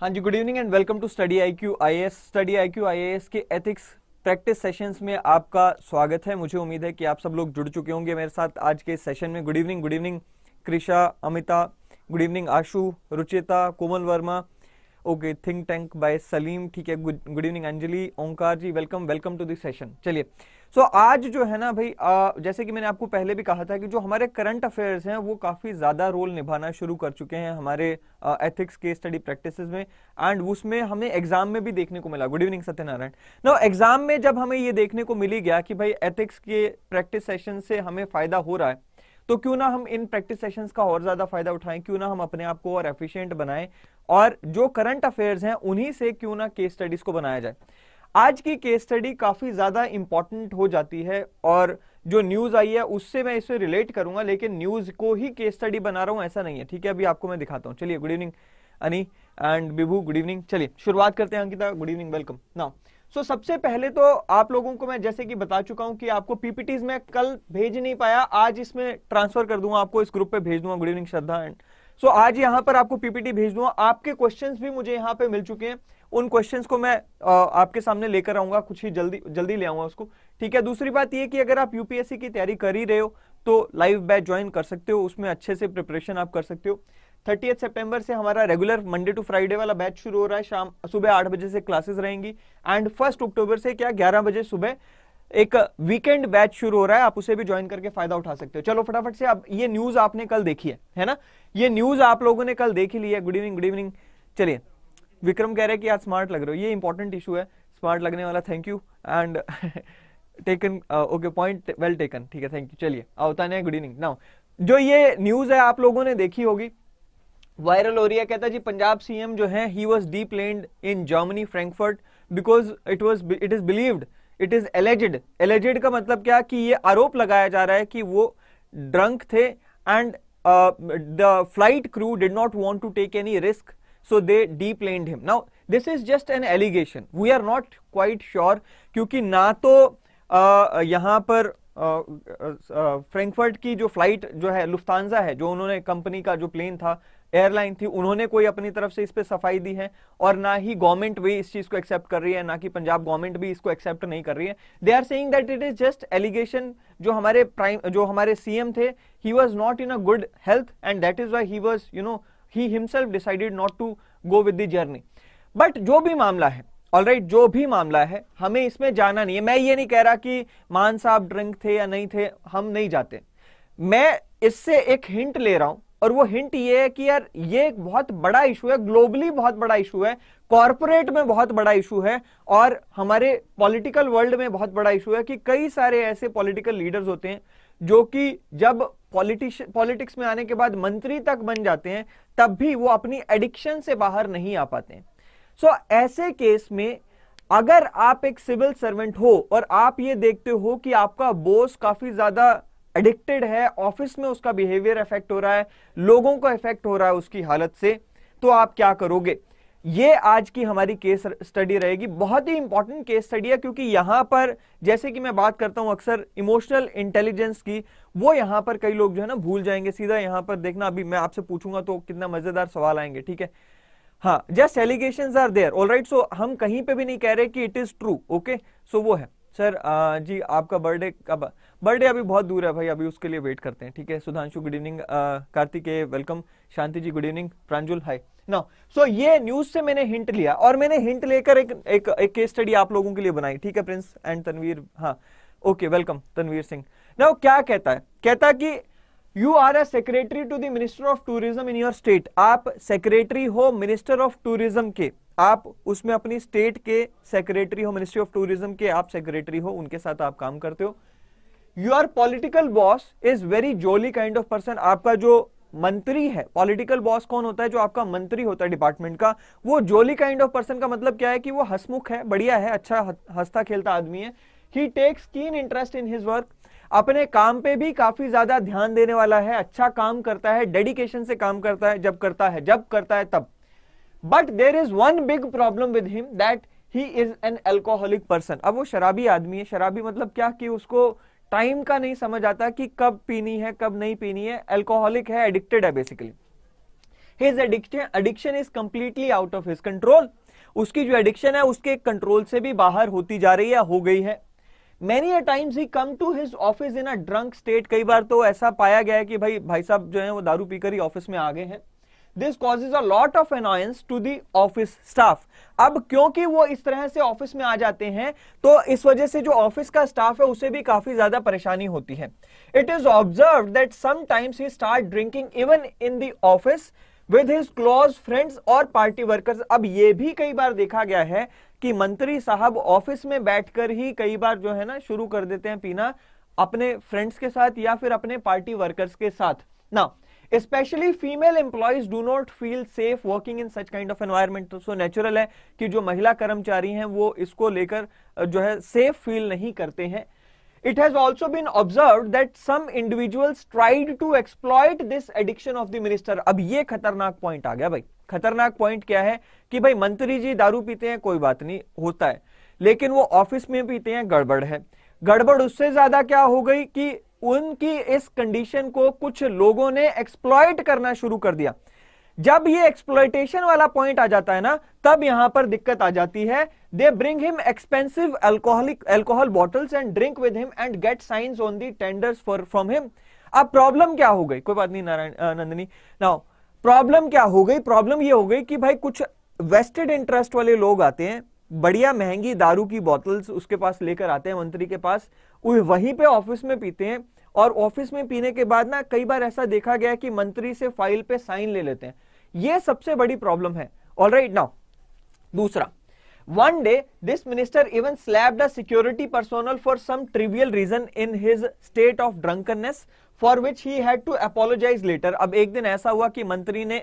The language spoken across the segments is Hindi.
हाँ जी good evening and welcome to study IQ IAS study IQ IAS के एथिक्स प्रैक्टिस सेशंस में आपका स्वागत है मुझे उम्मीद है कि आप सब लोग जुड़ चुके होंगे मेरे साथ आज के सेशन में good evening good evening Krisha Amita good evening Ashu Ruchita Komal Verma okay think tank by Salim ठीक है good evening Anjali Onkar ji welcome welcome to this session चलिए सो so, आज जो है ना भाई आ, जैसे कि मैंने आपको पहले भी कहा था कि जो हमारे करंट अफेयर्स हैं वो काफ़ी ज़्यादा रोल निभाना शुरू कर चुके हैं हमारे एथिक्स के स्टडी प्रैक्टिस में एंड उसमें हमें एग्जाम में भी देखने को मिला good evening Satyanarayan no exam में जब हमें ये देखने को मिली गया कि भाई एथिक्स के प्रैक्टिस सेशन से हमें फ़ायदा हो रहा है तो क्यों ना हम इन प्रैक्टिस सेशंस का और ज्यादा फायदा उठाएं क्यों ना हम अपने आप को और एफिशिएंट बनाएं और जो करंट अफेयर्स हैं उन्हीं से क्यों ना केस स्टडीज को बनाया जाए आज की केस स्टडी काफी ज्यादा इंपॉर्टेंट हो जाती है और जो न्यूज आई है उससे मैं इसे रिलेट करूंगा लेकिन न्यूज को ही केस स्टडी बना रहा हूं ऐसा नहीं है ठीक है अभी आपको मैं दिखाता हूँ चलिए good evening Ani and Bibhu good evening चलिए शुरुआत करते हैं Ankita good evening welcome now so so, सबसे पहले तो आप लोगों को मैं जैसे कि बता चुका हूं कि आपको पीपीटीज में कल भेज नहीं पाया आज इसमें ट्रांसफर कर दूंगा आपको इस ग्रुप पे भेज दूंगा good evening Shraddha and so आज यहाँ पर आपको पीपीटी भेज दूंगा आपके क्वेश्चंस भी मुझे यहाँ पे मिल चुके हैं उन क्वेश्चंस को मैं आ, आपके सामने लेकर आऊंगा कुछ ही जल्दी जल्दी ले आऊंगा उसको ठीक है दूसरी बात ये कि अगर आप यूपीएससी की तैयारी कर ही रहे हो तो लाइव बैच ज्वाइन कर सकते हो उसमें अच्छे से प्रिपरेशन आप कर सकते हो थर्टी सितंबर से हमारा रेगुलर मंडे टू फ्राइडे वाला बैच शुरू हो रहा है शाम सुबह आठ बजे से क्लासेस रहेंगी एंड फर्स्ट अक्टूबर से क्या ग्यारह बजे सुबह एक वीकेंड बैच शुरू हो रहा है आप उसे भी ज्वाइन करके फायदा उठा सकते हो चलो फटाफट से आप ये न्यूज आपने कल देखी है है ना ये न्यूज आप लोगों ने कल देखी ली है गुड इवनिंग गुड इवनिंग चलिए विक्रम कह रहे हैं कि आज स्मार्ट लग रहे हो ये इंपॉर्टेंट इशू है स्मार्ट लगने वाला thank you and taken okay point well taken ठीक है थैंक यू चलिए अवतान गुड इवनिंग नाउ जो ये न्यूज है आप लोगों ने देखी होगी वायरल हो रही है कहता जी पंजाब सीएम जो है he was deplaned in Germany Frankfurt because it was it is believed it is alleged alleged का मतलब क्या कि ये आरोप लगाया जा रहा है कि वो ड्रंक थे and the flight crew did not want to take any risk so they deplaned him now this is just an allegation we are not quite sure क्योंकि ना तो uh, यहां पर फ्रैंकफर्ट uh, uh, uh की जो फ्लाइट जो है लुफ्तानजा है जो उन्होंने कंपनी का जो प्लेन था एयरलाइन थी उन्होंने कोई अपनी तरफ से इस पर सफाई दी है और ना ही गवर्नमेंट भी इस चीज को एक्सेप्ट कर रही है ना कि पंजाब गवर्नमेंट भी इसको एक्सेप्ट नहीं कर रही है they are saying that it is just allegation जो हमारे प्राइम जो हमारे सीएम थे he was not in a good health and that is why he was you know he himself decided not to go with the journey but जो भी मामला है ऑल right, जो भी मामला है हमें इसमें जाना नहीं है मैं ये नहीं कह रहा कि मान साहब ड्रिंक थे या नहीं थे हम नहीं जाते मैं इससे एक हिंट ले रहा हूं और वो हिंट ये है कि यार ये एक बहुत बड़ा इशू है ग्लोबली बहुत बड़ा इशू है कॉरपोरेट में बहुत बड़ा इशू है और हमारे पॉलिटिकल वर्ल्ड में बहुत बड़ा इशू है कि कई सारे ऐसे पॉलिटिकल लीडर्स होते हैं जो कि जब पॉलिटिश पॉलिटिक्स में आने के बाद मंत्री तक बन जाते हैं तब भी वो अपनी एडिक्शन से बाहर नहीं आ पाते सो so, ऐसे केस में अगर आप एक सिविल सर्वेंट हो और आप ये देखते हो कि आपका बोस काफी ज्यादा एडिक्टेड है ऑफिस में उसका बिहेवियर इफेक्ट हो रहा है लोगों को इफेक्ट हो रहा है उसकी हालत से तो आप क्या करोगे ये आज की हमारी केस स्टडी रहेगी बहुत ही इंपॉर्टेंट केस स्टडी है क्योंकि यहां पर जैसे कि मैं बात करता हूं अक्सर इमोशनल इंटेलिजेंस की वो यहां पर कई लोग जो है ना भूल जाएंगे सीधा यहां पर देखना अभी मैं आपसे पूछूंगा तो कितना मजेदार सवाल आएंगे ठीक है हाँ just allegation are there all right so हम कहीं पे भी नहीं कह रहे कि it is true okay so वो है सर आ, जी आपका बर्थडे कब बर्थडे अभी बहुत दूर है भाई अभी उसके लिए वेट करते हैं ठीक है Sudhanshu good evening Kartik welcome Shanti ji good evening Pranjul hi no so ये न्यूज से मैंने हिंट लिया और मैंने हिंट लेकर एक एक एक केस स्टडी आप लोगों के लिए बनाई ठीक है प्रिंस एंड तनवीर हाँ ओके वेलकम तनवीर सिंह ना क्या कहता है कहता कि you are a secretary to the minister of tourism in your state आप सेक्रेटरी हो मिनिस्टर ऑफ टूरिज्म के आप उसमें अपनी स्टेट के सेक्रेटरी हो मिनिस्ट्री ऑफ टूरिज्म के आप सेक्रेटरी हो उनके साथ आप काम करते हो your political boss is very jolly kind of person आपका जो मंत्री है पॉलिटिकल बॉस कौन होता है जो आपका मंत्री होता है डिपार्टमेंट का वो जोली काइंड ऑफ पर्सन का मतलब क्या है कि वो हसमुख है बढ़िया है अच्छा हंसता खेलता आदमी है he takes keen interest in his work अपने काम पे भी काफी ज्यादा ध्यान देने वाला है अच्छा काम करता है डेडिकेशन से काम करता है जब करता है जब करता है तब but there is one big problem with him that he is an alcoholic person अब वो शराबी आदमी है शराबी मतलब क्या कि उसको टाइम का नहीं समझ आता कि कब पीनी है कब नहीं पीनी है एल्कोहलिक है एडिक्टेड है basically his addiction addiction is completely out of his control उसकी जो एडिक्शन है उसके कंट्रोल से भी बाहर होती जा रही है हो गई है many a times he come to his office in a drunk state कई बार तो ऐसा पाया गया है कि भाई भाई साहब जो है वो दारू पीकर ही ऑफिस में आ गए हैं this causes a lot of annoyance to the office staff अब क्योंकि वो इस तरह से ऑफिस में आ जाते हैं तो इस वजह से जो ऑफिस का स्टाफ है उसे भी काफी ज्यादा परेशानी होती है it is observe that sometimes he start drinking even in the office with his close friends और पार्टी वर्कर्स अब ये भी कई बार देखा गया है कि मंत्री साहब ऑफिस में बैठकर ही कई बार जो है ना शुरू कर देते हैं पीना अपने फ्रेंड्स के साथ या फिर अपने पार्टी वर्कर्स के साथ ना specially female employees do not feel safe working in such kind of environment so natural है कि जो महिला कर्मचारी हैं वो इसको लेकर जो है सेफ फील नहीं करते हैं it has also been observe that some individuals tried to exploit this addiction of the minister अब ये खतरनाक पॉइंट आ गया भाई खतरनाक पॉइंट क्या है कि भाई मंत्री जी दारू पीते हैं कोई बात नहीं होता है लेकिन वो ऑफिस में पीते हैं गड़बड़ है गड़बड़ उससे ज्यादा क्या हो गई कि उनकी इस कंडीशन को कुछ लोगों ने एक्सप्लॉयट करना शुरू कर दिया जब ये एक्सप्लॉयटेशन वाला पॉइंट आ जाता है ना तब यहां पर दिक्कत आ जाती है they bring him expensive alcoholic alcohol bottles and drink with him and get signs on the tenders for from him अब प्रॉब्लम क्या हो गई कोई बात नहीं नारायण नंदनी नाउ प्रॉब्लम क्या हो गई प्रॉब्लम ये हो गई कि भाई कुछ वेस्टेड इंटरेस्ट वाले लोग आते हैं बढ़िया महंगी दारू की बोतल्स उसके पास लेकर आते हैं मंत्री के पास वहीं पे ऑफिस में पीते हैं और ऑफिस में पीने के बाद ना कई बार ऐसा देखा गया कि मंत्री से फाइल पे साइन ले लेते हैं ये सबसे बड़ी प्रॉब्लम है ऑल राइट नाउ दूसरा one day this minister even slapped security personnel for some trivial reason in his state of drunkenness for which he had to apologize later अब एक दिन ऐसा हुआ कि मंत्री ने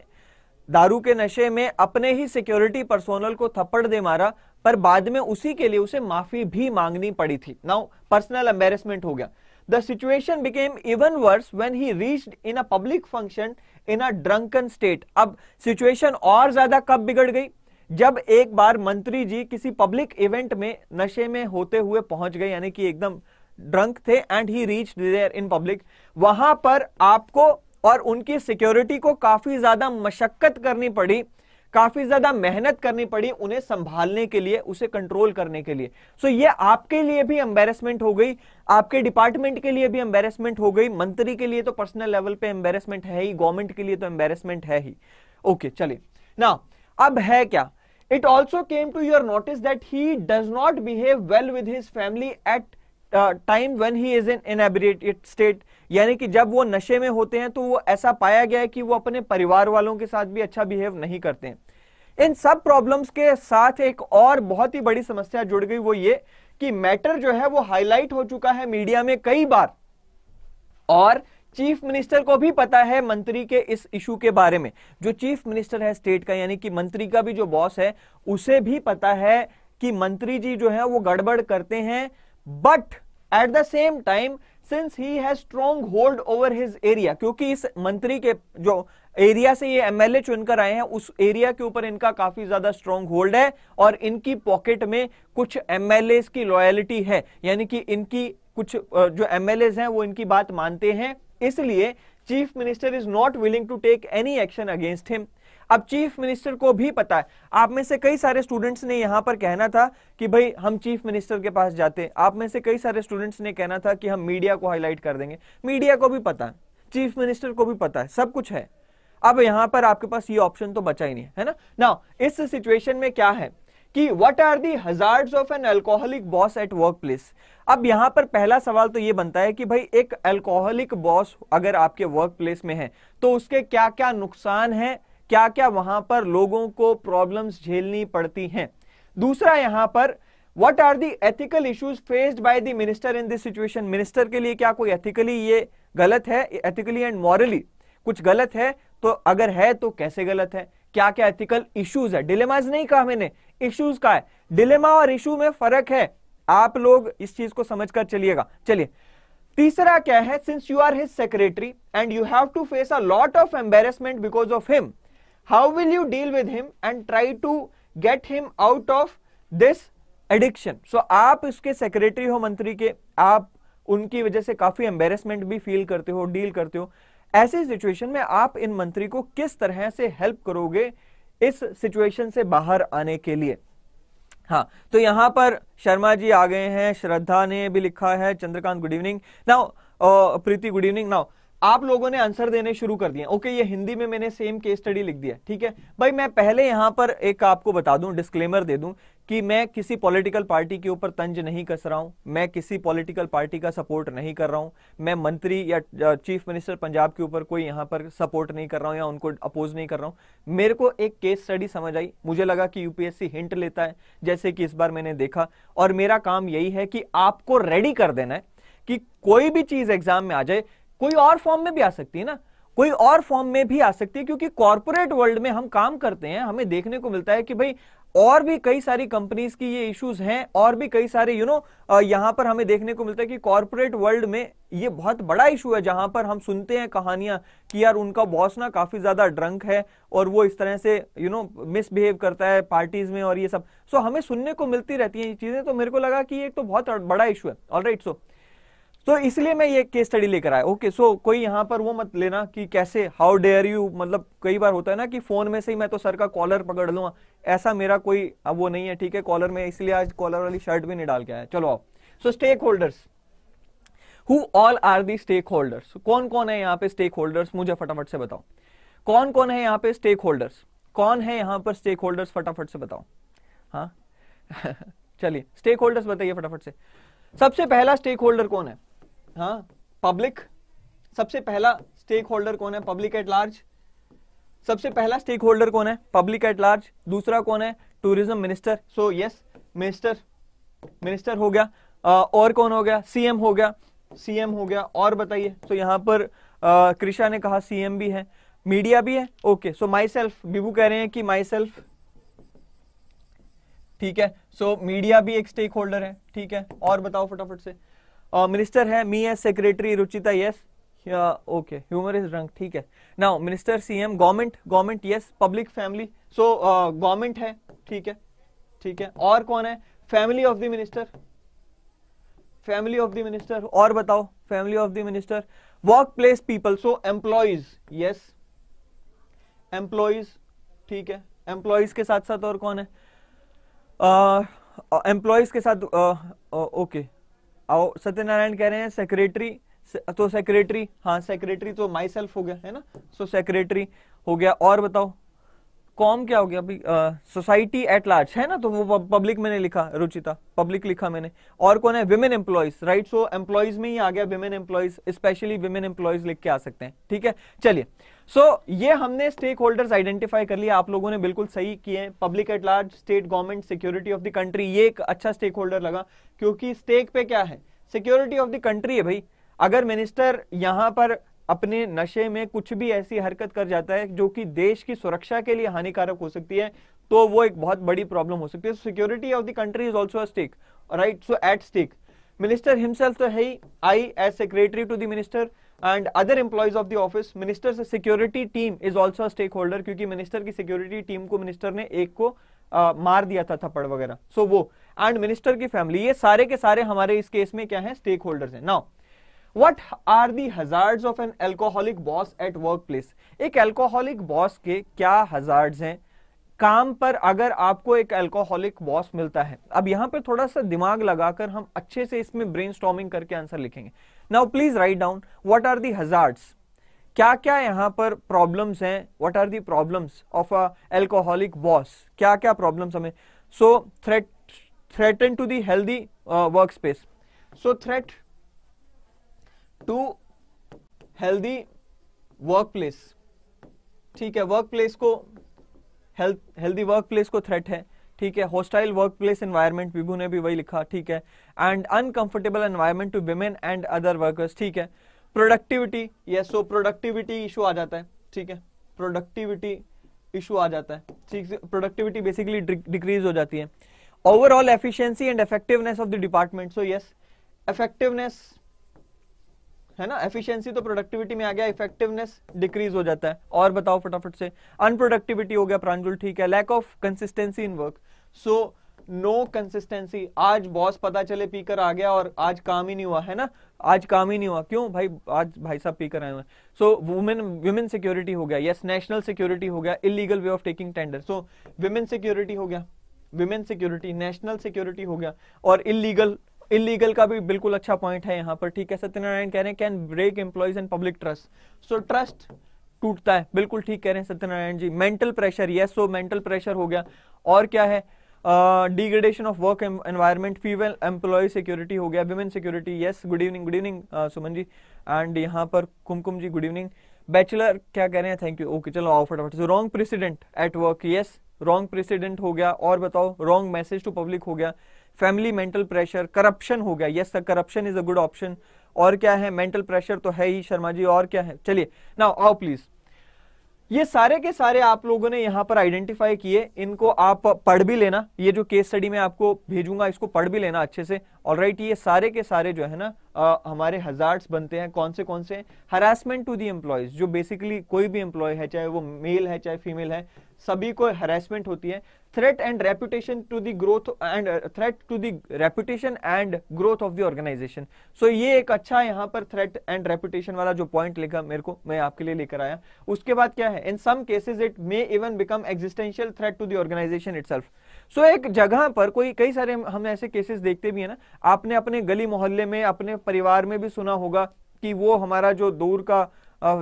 दारू के नशे में अपने ही सिक्योरिटी पर्सोनल को थप्पड़ दे मारा पर बाद में उसी के लिए उसे माफी भी मांगनी पड़ी थी नाउ पर्सनल एम्बेरसमेंट हो गया The situation became even worse when he reached in a public function in a drunken state. अब situation और ज्यादा कब बिगड़ गई जब एक बार मंत्री जी किसी पब्लिक इवेंट में नशे में होते हुए पहुंच गए यानी कि एकदम ड्रंक थे and he reach there in public वहां पर आपको और उनकी सिक्योरिटी को काफी ज्यादा मशक्कत करनी पड़ी काफी ज्यादा मेहनत करनी पड़ी उन्हें संभालने के लिए उसे कंट्रोल करने के लिए सो so, ये आपके लिए भी एम्बेरसमेंट हो गई आपके डिपार्टमेंट के लिए भी एम्बेरसमेंट हो गई मंत्री के लिए तो पर्सनल लेवल पे एम्बेरसमेंट है ही गवर्नमेंट के लिए तो एम्बेरसमेंट है ही ओके okay, चलिए ना अब है क्या it also came to your notice that he does not behave well with his family at time when he is in in state यानी कि जब वो नशे में होते हैं तो वो ऐसा पाया गया है कि वो अपने परिवार वालों के साथ भी अच्छा बिहेव नहीं करते हैं इन सब प्रॉब्लम्स के साथ एक और बहुत ही बड़ी समस्या जुड़ गई वो ये कि मैटर जो है वो हाईलाइट हो चुका है मीडिया में कई बार और चीफ मिनिस्टर को भी पता है मंत्री के इस इशू के बारे में जो चीफ मिनिस्टर है स्टेट का यानी कि मंत्री का भी जो बॉस है उसे भी पता है कि मंत्री जी जो है वो गड़बड़ करते हैं but at the same time since he has strong hold over his area क्योंकि इस मंत्री के जो एरिया से ये एमएलए चुनकर आए हैं उस एरिया के ऊपर इनका काफी ज्यादा स्ट्रॉन्ग होल्ड है और इनकी पॉकेट में कुछ एमएलए की लॉयलिटी है यानी कि इनकी कुछ जो एमएलए हैं वो इनकी बात मानते हैं इसलिए chief minister is not willing to take any action against him अब चीफ मिनिस्टर को भी पता है आप में से कई सारे स्टूडेंट्स ने यहां पर कहना था कि भाई हम चीफ मिनिस्टर के पास जाते आप में से कई सारे स्टूडेंट्स ने कहना था कि हम मीडिया को हाईलाइट कर देंगे मीडिया को भी पता है चीफ मिनिस्टर को भी पता है सब कुछ है अब यहां पर आपके पास ये ऑप्शन तो बचा ही नहीं है ना ना इस सिचुएशन में क्या है कि what are the hazards of an alcoholic boss at work place अब यहां पर पहला सवाल तो यह बनता है कि भाई एक अल्कोहलिक बॉस अगर आपके वर्क प्लेस में है तो उसके क्या क्या नुकसान है क्या क्या वहां पर लोगों को प्रॉब्लम्स झेलनी पड़ती हैं दूसरा यहां पर what are the ethical issues faced by the minister in this situation minister के लिए क्या कोई एथिकली ये गलत है एथिकली एंड मॉरली कुछ गलत है तो अगर है तो कैसे गलत है क्या क्या एथिकल इश्यूज है डिलेमाज नहीं कहा मैंने इश्यूज का है डिलेमा और इशू में फर्क है आप लोग इस चीज को समझकर चलिएगा चलिए तीसरा क्या है since you are his secretary and you have to face a lot of embarrassment because of him how will you deal with him and try to get him out of this addiction so आप उसके सेक्रेटरी हो मंत्री के आप उनकी वजह से काफी एम्बेरसमेंट भी फील करते हो डील करते हो ऐसे सिचुएशन में आप इन मंत्री को किस तरह से हेल्प करोगे इस सिचुएशन से बाहर आने के लिए हाँ तो यहां पर शर्मा जी आ गए हैं श्रद्धा ने भी लिखा है Chandrakant good evening now Preeti good evening now आप लोगों ने आंसर देने शुरू कर दिए ओके ये हिंदी में मैंने सेम केस स्टडी लिख दिया ठीक है भाई मैं पहले यहां पर एक आपको बता दूं डिस्क्लेमर दे दूं कि मैं किसी पॉलिटिकल पार्टी के ऊपर तंज नहीं कस रहा हूं मैं किसी पॉलिटिकल पार्टी का सपोर्ट नहीं कर रहा हूं मैं मंत्री या चीफ मिनिस्टर पंजाब के ऊपर कोई यहां पर सपोर्ट नहीं कर रहा हूं या उनको अपोज नहीं कर रहा हूं मेरे को एक केस स्टडी समझ आई मुझे लगा कि यूपीएससी हिंट लेता है जैसे कि इस बार मैंने देखा और मेरा काम यही है कि आपको रेडी कर देना है कि कोई भी चीज एग्जाम में आ जाए कोई और फॉर्म में भी आ सकती है ना कोई और फॉर्म में भी आ सकती है क्योंकि कॉर्पोरेट वर्ल्ड में हम काम करते हैं हमें देखने को मिलता है कि भाई और भी कई सारी कंपनीज की ये इश्यूज हैं और भी कई सारे यू नो यहां पर हमें देखने को मिलता है कि कॉर्पोरेट वर्ल्ड में ये बहुत बड़ा इशू है जहां पर हम सुनते हैं कहानियां कि यार उनका बॉस ना काफी ज्यादा ड्रंक है और वो इस तरह से यू नो मिसबिहेव करता है पार्टीज में और ये सब सो हमें सुनने को मिलती रहती है ये चीजें तो मेरे को लगा कि एक तो बहुत बड़ा इशू है ऑल राइट सो तो इसलिए मैं ये केस स्टडी लेकर आया ओके सो कोई यहाँ पर वो मत लेना कि कैसे हाउ डेयर यू मतलब कई बार होता है ना कि फोन में से ही मैं तो सर का कॉलर पकड़ लूँगा ऐसा मेरा कोई अब वो नहीं है ठीक है कॉलर में इसलिए आज कॉलर वाली शर्ट भी नहीं डाल के आया चलो आओ so stakeholders who all are the stakeholders कौन कौन है यहाँ पे स्टेक होल्डर्स मुझे फटाफट से बताओ कौन कौन है यहाँ पे स्टेक होल्डर्स कौन है यहाँ पर स्टेक होल्डर्स फटाफट से बताओ हाँ चलिए स्टेक होल्डर्स बताइए फटाफट से सबसे पहला स्टेक होल्डर कौन है हाँ पब्लिक सबसे पहला स्टेक होल्डर कौन है पब्लिक एट लार्ज सबसे पहला स्टेक होल्डर कौन है पब्लिक एट लार्ज दूसरा कौन है tourism minister so yes minister minister हो गया uh, और कौन हो गया सीएम हो गया सीएम हो गया और बताइए सो so, यहां पर कृषा ने कहा सीएम भी है मीडिया भी है ओके सो माई सेल्फ बिबू कह रहे हैं कि माई सेल्फ ठीक है सो so, मीडिया भी एक स्टेक होल्डर है ठीक है और बताओ फटाफट से मिनिस्टर uh, है me as secretary Ruchita yes okay humour is wrong ठीक है now minister CM government government yes public family so government है ठीक है ठीक है और कौन है family of the minister family of the minister और बताओ family of the minister work place people so employees yes employees ठीक है एम्प्लॉयज के साथ साथ और कौन है एम्प्लॉयज uh, uh के साथ ओके uh, uh, okay. आओ सत्यनारायण कह रहे हैं सेक्रेटरी तो सेक्रेटरी हाँ सेक्रेटरी तो माई सेल्फ हो गया है ना सो so, सेक्रेटरी हो गया और बताओ कॉम क्या हो गया अभी सोसाइटी एट लार्ज है ना तो वो पब्लिक मैंने लिखा रुचिता पब्लिक लिखा मैंने और कौन है women employees right so employees में ही आ गया women employees specially women employees लिख के आ सकते हैं ठीक है चलिए सो so, ये हमने स्टेक होल्डर्स आइडेंटिफाई कर लिया आप लोगों ने बिल्कुल सही किए public at large state government security of the country ये एक अच्छा स्टेक होल्डर लगा क्योंकि स्टेक पे क्या है सिक्योरिटी ऑफ द कंट्री है भाई अगर मिनिस्टर यहां पर अपने नशे में कुछ भी ऐसी हरकत कर जाता है जो कि देश की सुरक्षा के लिए हानिकारक हो सकती है तो वो एक बहुत बड़ी प्रॉब्लम हो सकती है security of the country is also stake right so at stake minister himself तो है ही I as secretary to the minister and other employees of the office minister security team is also stakeholder क्योंकि मिनिस्टर की सिक्योरिटी टीम को मिनिस्टर ने एक को uh, मार दिया था थप्पड़ वगैरह सो so, वो एंड मिनिस्टर की फैमिली ये सारे के सारे हमारे इस केस में क्या है स्टेक होल्डर्स है now what are the hazard of an alcoholic boss at work place एक एल्कोहलिक बॉस के क्या हजार हैं काम पर अगर आपको एक एल्कोहलिक बॉस मिलता है अब यहां पर थोड़ा सा दिमाग लगाकर हम अच्छे से इसमें ब्रेन करके आंसर लिखेंगे now please write down what are the hazard क्या क्या यहां पर प्रॉब्लम्स हैं what are the problems of a alcoholic boss क्या क्या प्रॉब्लम्स हमें so threat threaten to the healthy work space so threat to healthy work place ठीक है वर्क प्लेस को हेल्दी वर्क प्लेस को थ्रेट है ठीक है hostile work place environment Vibhu ने भी वही लिखा ठीक है and uncomfortable environment to women and other workers ठीक है प्रोडक्टिविटी ये सो प्रोडक्टिविटी इशू आ जाता है ठीक है प्रोडक्टिविटी इशू आ जाता है ठीक प्रोडक्टिविटी बेसिकली डिक्रीज हो जाती है overall efficiency and effectiveness of the department so yes effectiveness है ना एफिशिएंसी तो प्रोडक्टिविटी में आ गया इफेक्टिवनेस डिक्रीज हो जाता है और बताओ फटाफट से अनप्रोडक्टिविटी हो गया प्रांजुल ठीक है lack of consistency in work so no consistency आज बॉस पता चले पीकर आ गया और आज काम ही नहीं हुआ है ना आज काम ही नहीं हुआ क्यों भाई आज भाई साहब पीकर आए हुए सो वुमेन वुमेन सिक्योरिटी हो गया यस नेशनल सिक्योरिटी हो गया illegal way of taking tender so women security हो गया वुमेन सिक्योरिटी नेशनल सिक्योरिटी हो गया और इलीगल इलीगल का भी बिल्कुल अच्छा पॉइंट है यहाँ पर ठीक है सत्यनारायण कह रहे हैं can break employees and public trust so trust टूटता है बिल्कुल ठीक कह रहे हैं Satyanarayan ji mental pressure yes so mental pressure हो गया और क्या है degradation of work environment female employee security हो गया women security yes good evening good evening Suman ji and यहाँ पर Kumkum ji good evening bachelor क्या कह रहे हैं थैंक यू ओके चलो आओ फटाफट so wrong president at work yes wrong president हो गया और बताओ रॉन्ग मैसेज टू पब्लिक हो गया फैमिली मेंटल प्रेशर करप्शन हो गया yes sir corruption is a good option और क्या है मेंटल प्रेशर तो है ही शर्मा जी और क्या है चलिए ना आओ प्लीज ये सारे के सारे आप लोगों ने यहां पर आइडेंटिफाई किए इनको आप पढ़ भी लेना ये जो केस स्टडी में आपको भेजूंगा इसको पढ़ भी लेना अच्छे से ऑलराइट right, ये सारे के सारे जो है ना आ, हमारे हजार्ड्स बनते हैं कौन से कौन से हरासमेंट टू दी एम्प्लॉयज़ जो बेसिकली कोई भी एम्प्लॉय है चाहे वो मेल है चाहे फीमेल है सभी को हरासमेंट होती है threat and reputation to the growth and threat to the reputation and growth of the organisation so ये एक अच्छा यहाँ पर थ्रेट एंड रेपुटेशन वाला जो पॉइंट लिखा मेरे को मैं आपके लिए लेकर आया उसके बाद क्या है in some cases it may even become existential threat to the organisation it so एक जगह पर कोई कई सारे हम ऐसे केसेस देखते भी है ना आपने अपने गली मोहल्ले में अपने परिवार में भी सुना होगा कि वो हमारा जो दूर का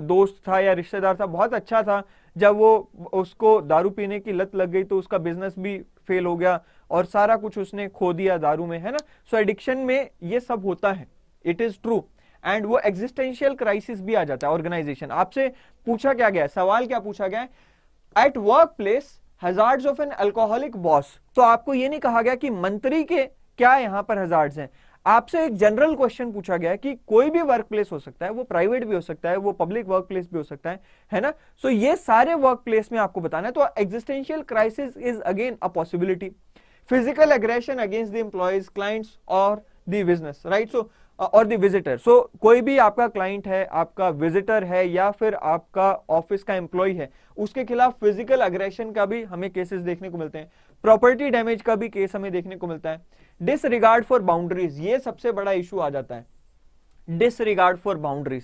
दोस्त था या रिश्तेदार था बहुत अच्छा था जब वो उसको दारू पीने की लत लग गई तो उसका बिजनेस भी फेल हो गया और सारा कुछ उसने खो दिया दारू में है ना सो so, एडिक्शन में ये सब होता है इट इज ट्रू एंड वो एग्जिस्टेंशियल क्राइसिस भी आ जाता है ऑर्गेनाइजेशन आपसे पूछा क्या गया सवाल क्या पूछा गया है at work place hazards of an alcoholic boss तो आपको ये नहीं कहा गया कि मंत्री के क्या यहां पर हजार्ड्स हैं आपसे एक जनरल क्वेश्चन पूछा गया कि कोई भी वर्क प्लेस हो सकता है वो प्राइवेट भी हो सकता है वो पब्लिक वर्क प्लेस भी हो सकता है है ना सो so, ये सारे वर्क प्लेस में आपको बताना है तो existential crisis is again a possibility physical aggression against the employees clients और द बिजनेस राइट सो और दी विजिटर सो कोई भी आपका क्लाइंट है आपका विजिटर है या फिर आपका ऑफिस का एम्प्लॉय है उसके खिलाफ फिजिकल अग्रेशन का भी हमें केसेस देखने को मिलते हैं प्रॉपर्टी डैमेज का भी केस हमें देखने को मिलता है डिसरिगार्ड फॉर बाउंड्रीज ये सबसे बड़ा इशू आ जाता है डिसरिगार्ड फॉर बाउंड्रीज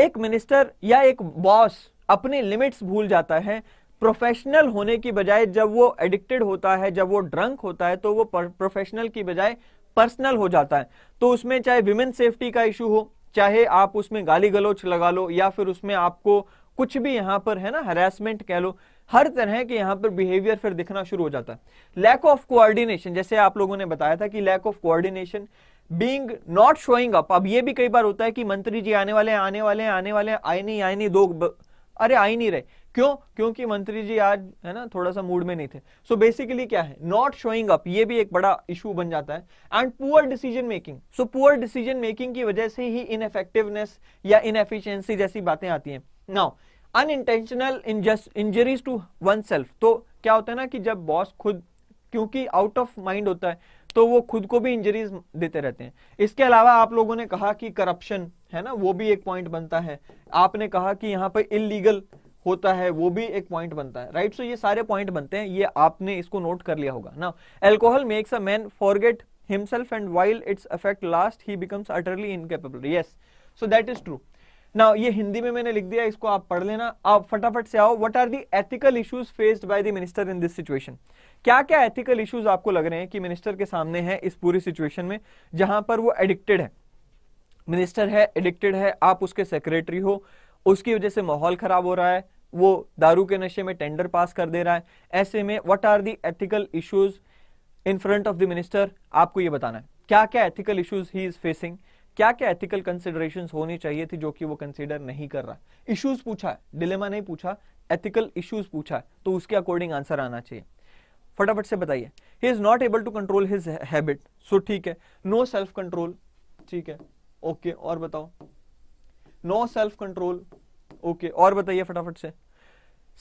एक मिनिस्टर या एक बॉस अपने लिमिट्स भूल जाता है प्रोफेशनल होने की बजाय जब वो एडिक्टेड होता है जब वो ड्रंक होता है तो वो प्रोफेशनल की बजाय पर्सनल हो जाता है तो उसमें चाहे विमेन सेफ्टी का इशू हो चाहे आप उसमें गाली गलोच लगा लो या फिर उसमें आपको कुछ भी यहां पर है ना हरासमेंट कह लो हर तरह के यहाँ पर बिहेवियर फिर दिखना शुरू हो जाता है लैक ऑफ कोऑर्डिनेशन जैसे आप लोगों ने बताया था कि lack of coordination being not showing up अब ये भी कई बार होता है कि मंत्री जी आने वाले आने वाले आने वाले आए नहीं आए नहीं दो अरे आ ही नहीं रहे क्यों क्योंकि मंत्री जी आज है ना थोड़ा सा मूड में नहीं थे सो so बेसिकली क्या है नॉट शोइंग अप ये भी एक बड़ा इशू बन जाता है and poor decision making so poor decision making की वजह से ही इनफेक्टिवनेस या एफिशियंसी जैसी बातें आती हैं now unintentional injuries to oneself तो क्या होता है ना कि जब बॉस खुद क्योंकि आउट ऑफ माइंड होता है तो वो खुद को भी इंजरीज देते रहते हैं इसके अलावा आप लोगों ने कहा कि करप्शन है ना वो भी एक पॉइंट बनता है आपने कहा कि यहाँ पर इलीगल होता है वो भी एक पॉइंट बनता है राइट सो ये सारे पॉइंट बनते हैं ये आपने इसको नोट कर लिया होगा ना alcohol makes a man forget himself and while its effect last he becomes utterly incapable yes so that is true ना ये हिंदी में मैंने लिख दिया इसको आप पढ़ लेना आप फटाफट से आओ what are the ethical issues faced by the minister in this situation क्या क्या एथिकल इश्यूज आपको लग रहे हैं कि मिनिस्टर के सामने है इस पूरी सिचुएशन में जहां पर वो एडिक्टेड है मिनिस्टर है एडिक्टेड है आप उसके सेक्रेटरी हो उसकी वजह से माहौल खराब हो रहा है वो दारू के नशे में टेंडर पास कर दे रहा है ऐसे में what are the ethical issues in front of the minister आपको ये बताना है क्या क्या ethical issues he is facing क्या क्या एथिकल कंसिडरेशन होनी चाहिए थी जो कि वो कंसिडर नहीं कर रहा इश्यूज पूछा डिलेमा नहीं पूछा एथिकल इश्यूज पूछा तो उसके अकॉर्डिंग आंसर आना चाहिए फटाफट से बताइए he is not able to control his habit so ठीक है नो सेल्फ कंट्रोल ठीक है ओके okay, और बताओ नो सेल्फ कंट्रोल ओके और बताइए फटाफट से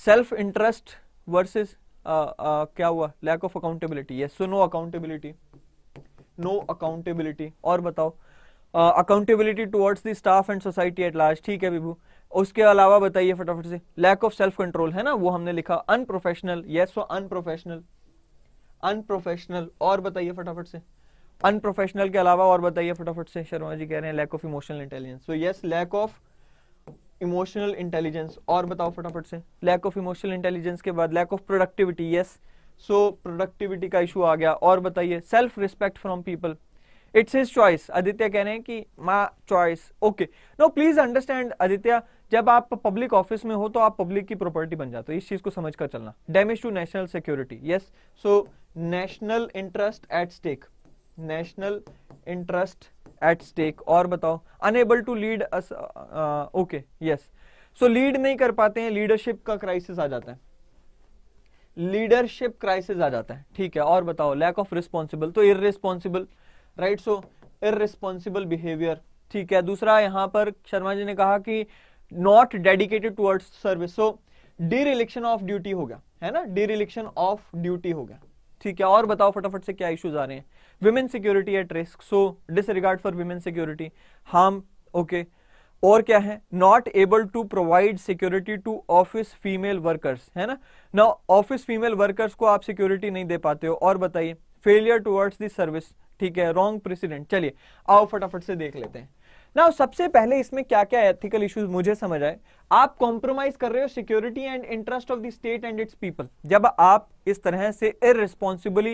सेल्फ इंटरेस्ट वर्सेस क्या हुआ lack of accountability yes so no accountability no accountability और बताओ accountability towards the staff and society at large ठीक है विभू उसके अलावा बताइए फटाफट से लैक ऑफ सेल्फ कंट्रोल है ना वो हमने लिखा unprofessional yes so unprofessional unprofessional और बताइए फटाफट से अनप्रोफेशनल के अलावा और बताइए फटाफट से शर्मा जी कह रहे हैं lack of emotional intelligence so yes lack of emotional intelligence और बताओ फटाफट से लैक ऑफ इमोशनल इंटेलिजेंस के बाद lack of productivity yes so productivity का इशू आ गया और बताइए self respect from people it's his choice Aditya कह रहे हैं कि my choice okay no please understand Aditya जब आप पब्लिक ऑफिस में हो तो आप पब्लिक की प्रॉपर्टी बन जाते हो इस चीज को समझ कर चलना damage to national security yes so national interest at stake national interest at stake और बताओ unable to lead okay yes so lead नहीं कर पाते हैं लीडरशिप का क्राइसिस आ जाता है लीडरशिप क्राइसिस आ जाता है ठीक है और बताओ लैक ऑफ रिस्पॉन्सिबल तो irresponsible right so irresponsible behaviour ठीक है दूसरा यहां पर शर्मा जी ने कहा कि not dedicated towards service so dereliction of duty हो गया है ना डी इलेक्शन ऑफ ड्यूटी हो गया ठीक है और बताओ फटाफट से क्या इश्यूज आ रहे हैं women security at risk so disregard for women security harm okay और क्या है not able to provide security to office female workers है ना ना ऑफिस फीमेल वर्कर्स को आप सिक्योरिटी नहीं दे पाते हो और बताइए फेलियर टुवर्ड्स दिस सर्विस ठीक है रॉन्ग प्रेसिडेंट चलिए आओ फटाफट से देख लेते हैं ना सबसे पहले इसमें क्या क्या एथिकल इश्यूज मुझे समझ आए आप कॉम्प्रोमाइज कर रहे हो security and interest of the state and its people जब आप इस तरह से इरेस्पॉन्सिबली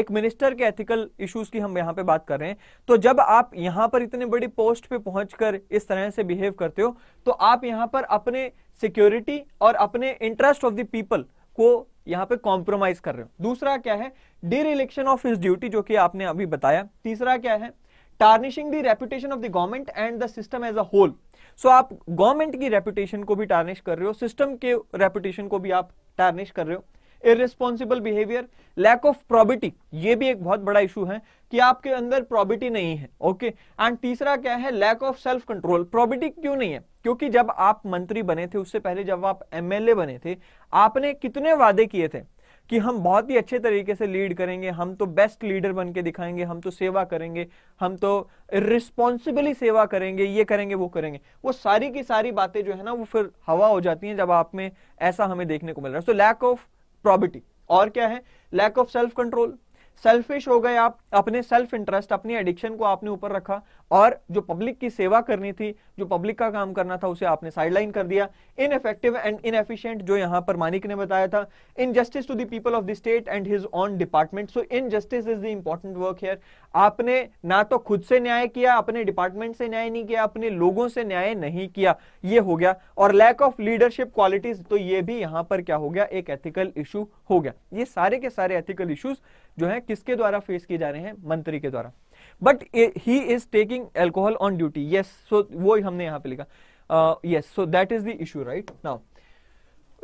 एक मिनिस्टर के एथिकल इश्यूज की हम यहाँ पे बात कर रहे हैं तो जब आप यहां पर इतने बड़ी पोस्ट पे पहुंचकर इस तरह से बिहेव करते हो तो आप यहाँ पर अपने सिक्योरिटी और अपने इंटरेस्ट ऑफ द पीपल को यहाँ पे कॉम्प्रोमाइज कर रहे हो दूसरा क्या है dereliction of his duty जो कि आपने अभी बताया तीसरा क्या है tarnishing the reputation of the government and the system as a whole so आप गवर्नमेंट की रेपुटेशन को भी टार्निश कर रहे हो सिस्टम के रेपुटेशन को भी आप टार्निश कर रहे हो irresponsible behaviour lack of probity ये भी एक बहुत बड़ा इशू है कि आपके अंदर प्रॉबिटी नहीं है ओके okay? एंड तीसरा क्या है lack of self control probity क्यों नहीं है क्योंकि जब आप मंत्री बने थे उससे पहले जब आप एमएलए बने थे आपने कितने वादे किए थे कि हम बहुत ही अच्छे तरीके से लीड करेंगे हम तो बेस्ट लीडर बन के दिखाएंगे हम तो सेवा करेंगे हम तो रिस्पॉन्सिबली सेवा करेंगे ये करेंगे वो करेंगे वो सारी की सारी बातें जो है ना वो फिर हवा हो जाती हैं जब आप में ऐसा हमें देखने को मिल रहा है सो लैक ऑफ प्रॉबिटी और क्या है lack of self control selfish हो गए आप अपने सेल्फ इंटरेस्ट अपनी एडिक्शन को आपने ऊपर रखा और जो पब्लिक की सेवा करनी थी जो पब्लिक का काम करना था उसे आपने साइडलाइन कर दिया इफेक्टिव एंड एफिशियंट जो यहां पर मानिक ने बताया था justice to the people of the state and his own department so justice is the important work here आपने ना तो खुद से न्याय किया अपने डिपार्टमेंट से न्याय नहीं किया अपने लोगों से न्याय नहीं किया ये हो गया और लैक ऑफ लीडरशिप क्वालिटीज तो ये भी यहां पर क्या हो गया एक एथिकल इशू हो गया ये सारे के सारे एथिकल इशूज जो है किसके द्वारा फेस किए जा रहे हैं मंत्री के द्वारा but he is taking alcohol on duty yes so वो हमने यहां पर लिखा yes so that is the issue right now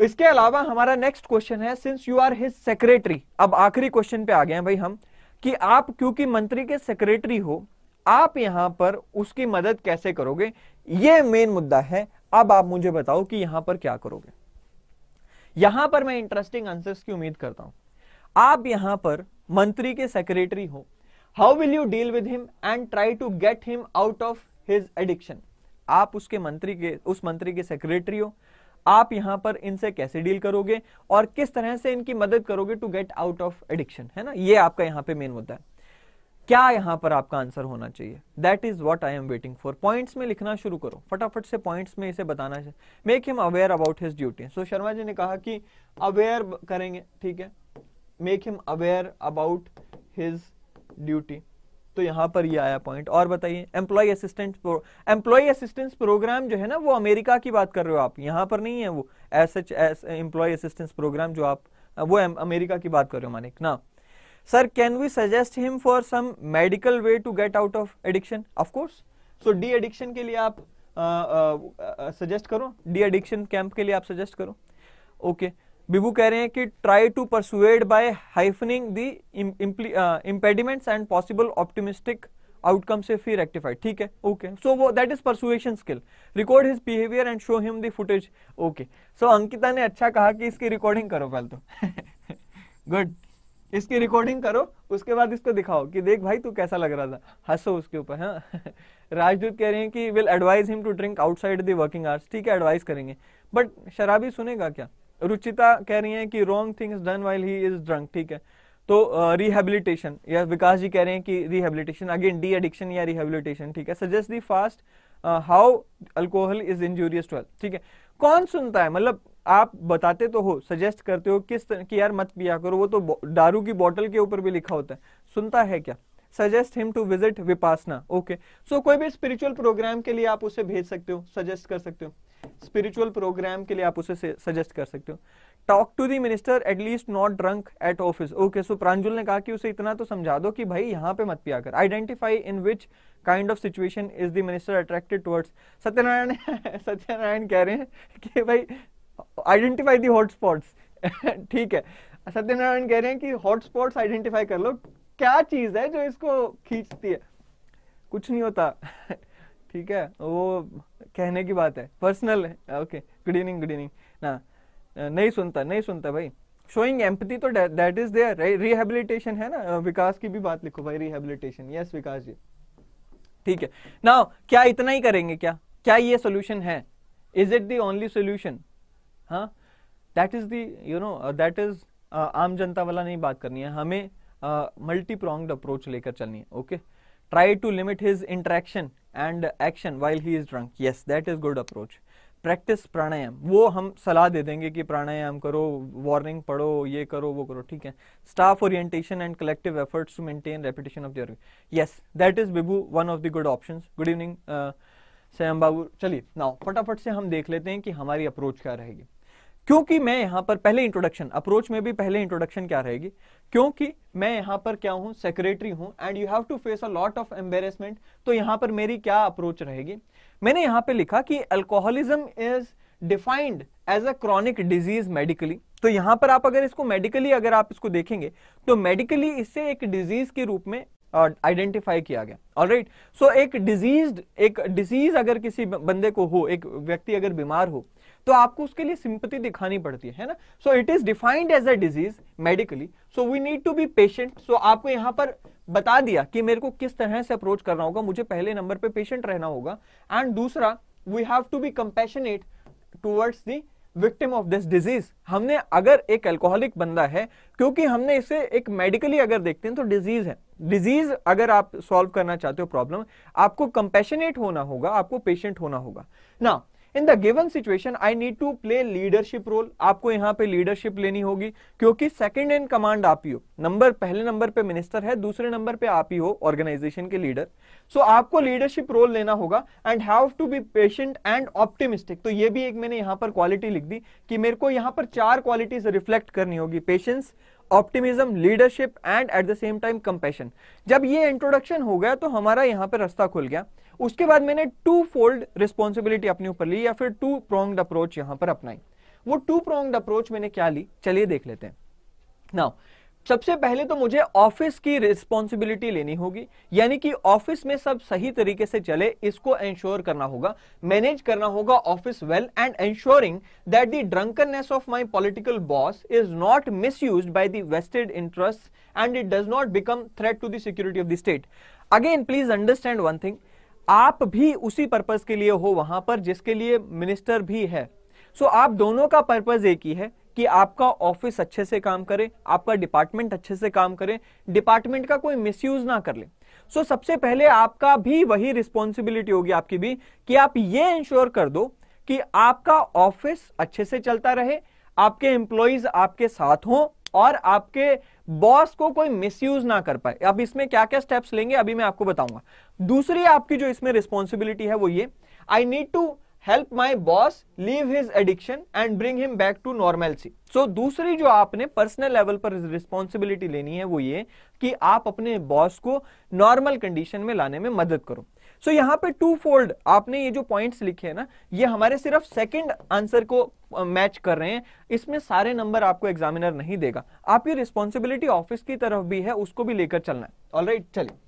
इसके अलावा हमारा नेक्स्ट क्वेश्चन है since you are his secretary अब आखिरी क्वेश्चन पे आ गए हैं भाई हम कि आप क्योंकि मंत्री के सेक्रेटरी हो आप यहां पर उसकी मदद कैसे करोगे ये मेन मुद्दा है अब आप मुझे बताओ कि यहां पर क्या करोगे यहां पर मैं इंटरेस्टिंग आंसर्स की उम्मीद करता हूं आप यहां पर मंत्री के सेक्रेटरी हो how will you deal with him and try to get him out of his addiction आप उसके मंत्री के उस मंत्री के सेक्रेटरी हो आप यहां पर इनसे कैसे डील करोगे और किस तरह से इनकी मदद करोगे to get out of addiction है ना ये आपका यहां पे मेन मुद्दा है क्या यहां पर आपका आंसर होना चाहिए that is what I am waiting for points में लिखना शुरू करो फटाफट से पॉइंट्स में इसे बताना make him aware about his duty so Sharma ji ने कहा कि अवेयर करेंगे ठीक है make him aware about his duty तो यहां पर ये आया पॉइंट और बताइए employ assistant employ assistance program जो है ना वो अमेरिका की बात कर रहे हो आप यहां पर नहीं है वो S H S employ assistance program जो आप वो अमेरिका की बात कर रहे हो मानिक ना sir can we suggest him for some medical way to get out of addiction of course so de addiction के लिए आप सजेस्ट करो डी एडिक्शन कैंप के लिए आप सजेस्ट करो ओके okay. बिबू कह रहे हैं कि try to persuade by hyphening the impediments and possible optimistic outcome से फिर रेक्टिफाइड ठीक है ओके सो वो that is persuasion skill record his behaviour and show him the footage okay so Ankita ने अच्छा कहा कि इसकी रिकॉर्डिंग करो पहले तो गुड इसकी रिकॉर्डिंग करो उसके बाद इसको दिखाओ कि देख भाई तू कैसा लग रहा था हंसो उसके ऊपर हाँ राजदूत कह रहे हैं कि will advise him to drink outside the working hours ठीक है एडवाइस करेंगे बट शराबी सुनेगा क्या रुचिता कह रही हैं कि wrong things done while he is drunk ठीक है तो रिहेबिलिटेशन uh, या विकास जी कह रहे हैं कि रिहेबिलिटेशन अगेन डी एडिक्शन या रिहेबिलिटेशन ठीक है suggest the fact how alcohol is injurious to health ठीक है कौन सुनता है मतलब आप बताते तो हो सजेस्ट करते हो किस तरह की यार मत पिया करो वो तो दारू की बोतल के ऊपर भी लिखा होता है सुनता है क्या suggest him to visit Vipassana okay so कोई भी स्पिरिचुअल प्रोग्राम के लिए आप उसे भेज सकते हो सजेस्ट कर सकते हो स्पिरिचुअल प्रोग्राम के लिए आप उसे सजेस्ट कर सकते हो talk to the minister at least not drunk at office okay so Pranjul ने कहा कि उसे इतना तो समझा दो कि भाई यहां पे मत पिया कर identify in which kind of situation is the minister attracted towards Satyanarayan Satyanarayan कह रहे हैं कि भाई आइडेंटिफाई दी हॉटस्पॉट्स ठीक है सत्यनारायण कह रहे हैं कि हॉटस्पॉट्स आइडेंटिफाई कर लो क्या चीज है जो इसको खींचती है कुछ नहीं होता ठीक है वो कहने की बात है पर्सनल है okay good evening good evening ना नहीं सुनता नहीं सुनता भाई शोइंग एम्पति तो दैट इज देयर रिहेबिलिटेशन है ना विकास की भी बात लिखो भाई रिहेबिलिटेशन यस विकास जी ठीक है नाउ क्या इतना ही करेंगे क्या क्या ये सोल्यूशन है is it the only solution हाँ that is true no that is आम जनता वाला नहीं बात करनी है हमें मल्टी प्रोंग्ड अप्रोच लेकर चलनी है okay try to limit his interaction and action while he is drunk yes that is good approach practice pranayama वो हम सलाह दे देंगे कि प्राणायाम करो वार्निंग पढ़ो ये करो वो करो ठीक है staff orientation and collective efforts to maintain reputation of the yes that is Bibu one of the good option good evening Sam Babu चलिए नाउ फटाफट से हम देख लेते हैं कि हमारी अप्रोच क्या रहेगी क्योंकि मैं यहां पर पहले इंट्रोडक्शन अप्रोच में भी पहले इंट्रोडक्शन क्या रहेगी क्योंकि मैं यहां पर क्या हूं सेक्रेटरी हूं and you have to face a lot of embarrassment तो यहां पर मेरी क्या अप्रोच रहेगी मैंने यहां पर लिखा कि alcoholism is defined as a chronic disease medically तो यहां पर आप अगर इसको मेडिकली अगर आप इसको देखेंगे तो मेडिकली इससे एक डिजीज के रूप में आइडेंटिफाई uh, किया गया ऑल राइट सो एक डिजीज एक डिजीज अगर किसी बंदे को हो एक व्यक्ति अगर बीमार हो तो आपको उसके लिए सिंपति दिखानी पड़ती है ना so it is defined as a disease medically so we need to be patient so आपको यहां पर बता दिया कि मेरे को किस तरह से अप्रोच करना होगा मुझे पहले नंबर पे पेशेंट रहना होगा एंड दूसरा we have to be compassionate towards the victim of this disease हमने अगर एक अल्कोहलिक बंदा है क्योंकि हमने इसे एक मेडिकली अगर देखते हैं तो डिजीज है डिजीज अगर आप सॉल्व करना चाहते हो प्रॉब्लम आपको कंपेशनेट होना होगा आपको पेशेंट होना होगा ना in the given situation I need to play leadership role आपको यहाँ पे लीडरशिप लेनी होगी क्योंकि सेकंड इन कमांड आप ही हो नंबर पहले नंबर पे मिनिस्टर है दूसरे नंबर पे आप ही हो ऑर्गेनाइजेशन के लीडर सो so, आपको लीडरशिप रोल लेना होगा and have to be patient and optimistic तो ये भी एक मैंने यहाँ पर क्वालिटी लिख दी कि मेरे को यहाँ पर चार क्वालिटीज रिफ्लेक्ट करनी होगी patience optimism leadership and at the same time compassion जब ये इंट्रोडक्शन हो गया तो हमारा यहाँ पर रास्ता खुल गया उसके बाद मैंने टू फोल्ड रिस्पॉन्सिबिलिटी अपने ऊपर ली या फिर टू प्रोंग्ड अप्रोच यहां पर अपनाई वो टू प्रोंग्ड अप्रोच मैंने क्या ली चलिए देख लेते हैं नाउ सबसे पहले तो मुझे ऑफिस की रिस्पॉन्सिबिलिटी लेनी होगी यानी कि ऑफिस में सब सही तरीके से चले इसको एंश्योर करना होगा मैनेज करना होगा office well and ensuring that the drunkenness of my political boss is not misused by the vested interest and it does not become threat to the security of the state again please understand one thing आप भी उसी पर्पज के लिए हो वहां पर जिसके लिए मिनिस्टर भी है सो so, आप दोनों का पर्पज एक ही है कि आपका ऑफिस अच्छे से काम करे आपका डिपार्टमेंट अच्छे से काम करे डिपार्टमेंट का कोई मिसयूज ना कर ले सो so, सबसे पहले आपका भी वही रिस्पॉन्सिबिलिटी होगी आपकी भी कि आप ये इंश्योर कर दो कि आपका ऑफिस अच्छे से चलता रहे आपके एम्प्लॉयज आपके साथ हों और आपके बॉस को कोई मिसयूज ना कर पाए अब इसमें क्या क्या स्टेप्स लेंगे अभी मैं आपको बताऊंगा दूसरी आपकी जो इसमें रिस्पॉन्सिबिलिटी है वो ये I need to help my boss leave his addiction and bring him back to see so दूसरी जो आपने पर्सनल लेवल पर रिस्पॉन्सिबिलिटी लेनी है वो ये कि आप अपने बॉस को नॉर्मल कंडीशन में लाने में मदद करो सो so, यहाँ पे टू फोल्ड आपने ये जो पॉइंट्स लिखे हैं ना ये हमारे सिर्फ सेकंड आंसर को मैच कर रहे हैं इसमें सारे नंबर आपको एग्जामिनर नहीं देगा आपकी रिस्पॉन्सिबिलिटी ऑफिस की तरफ भी है उसको भी लेकर चलना है ऑल right, चलिए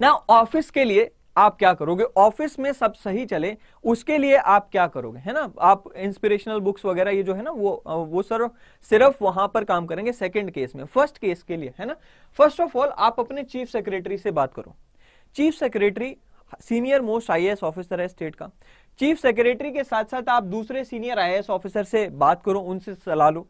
ना ऑफिस के लिए आप क्या करोगे ऑफिस में सब सही चले उसके लिए आप क्या करोगे है ना आप इंस्पिरेशनल बुक्स वगैरह ये जो है ना वो वो सर सिर्फ वहां पर काम करेंगे सेकंड केस में फर्स्ट केस के लिए है ना फर्स्ट ऑफ ऑल आप अपने चीफ सेक्रेटरी से बात करो chief secretary senior most IAS officer है स्टेट का चीफ सेक्रेटरी के साथ साथ आप दूसरे सीनियर आईएएस ऑफिसर से बात करो उनसे सलाह लो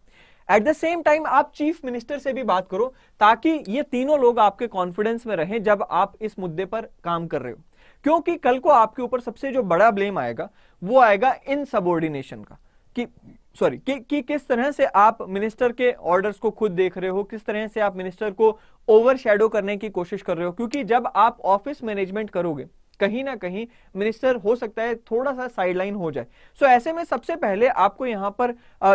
एट द सेम टाइम आप चीफ मिनिस्टर से भी बात करो ताकि ये तीनों लोग आपके कॉन्फिडेंस में रहें जब आप इस मुद्दे पर काम कर रहे हो क्योंकि कल को आपके ऊपर सबसे जो बड़ा ब्लेम आएगा वो आएगा इन सबोर्डिनेशन का कि सॉरी कि, कि किस तरह से आप मिनिस्टर के ऑर्डर्स को खुद देख रहे हो किस तरह से आप मिनिस्टर को ओवर करने की कोशिश कर रहे हो क्योंकि जब आप ऑफिस मैनेजमेंट करोगे कहीं ना कहीं मिनिस्टर हो सकता है थोड़ा सा साइडलाइन हो जाए सो so, ऐसे में सबसे पहले आपको यहां पर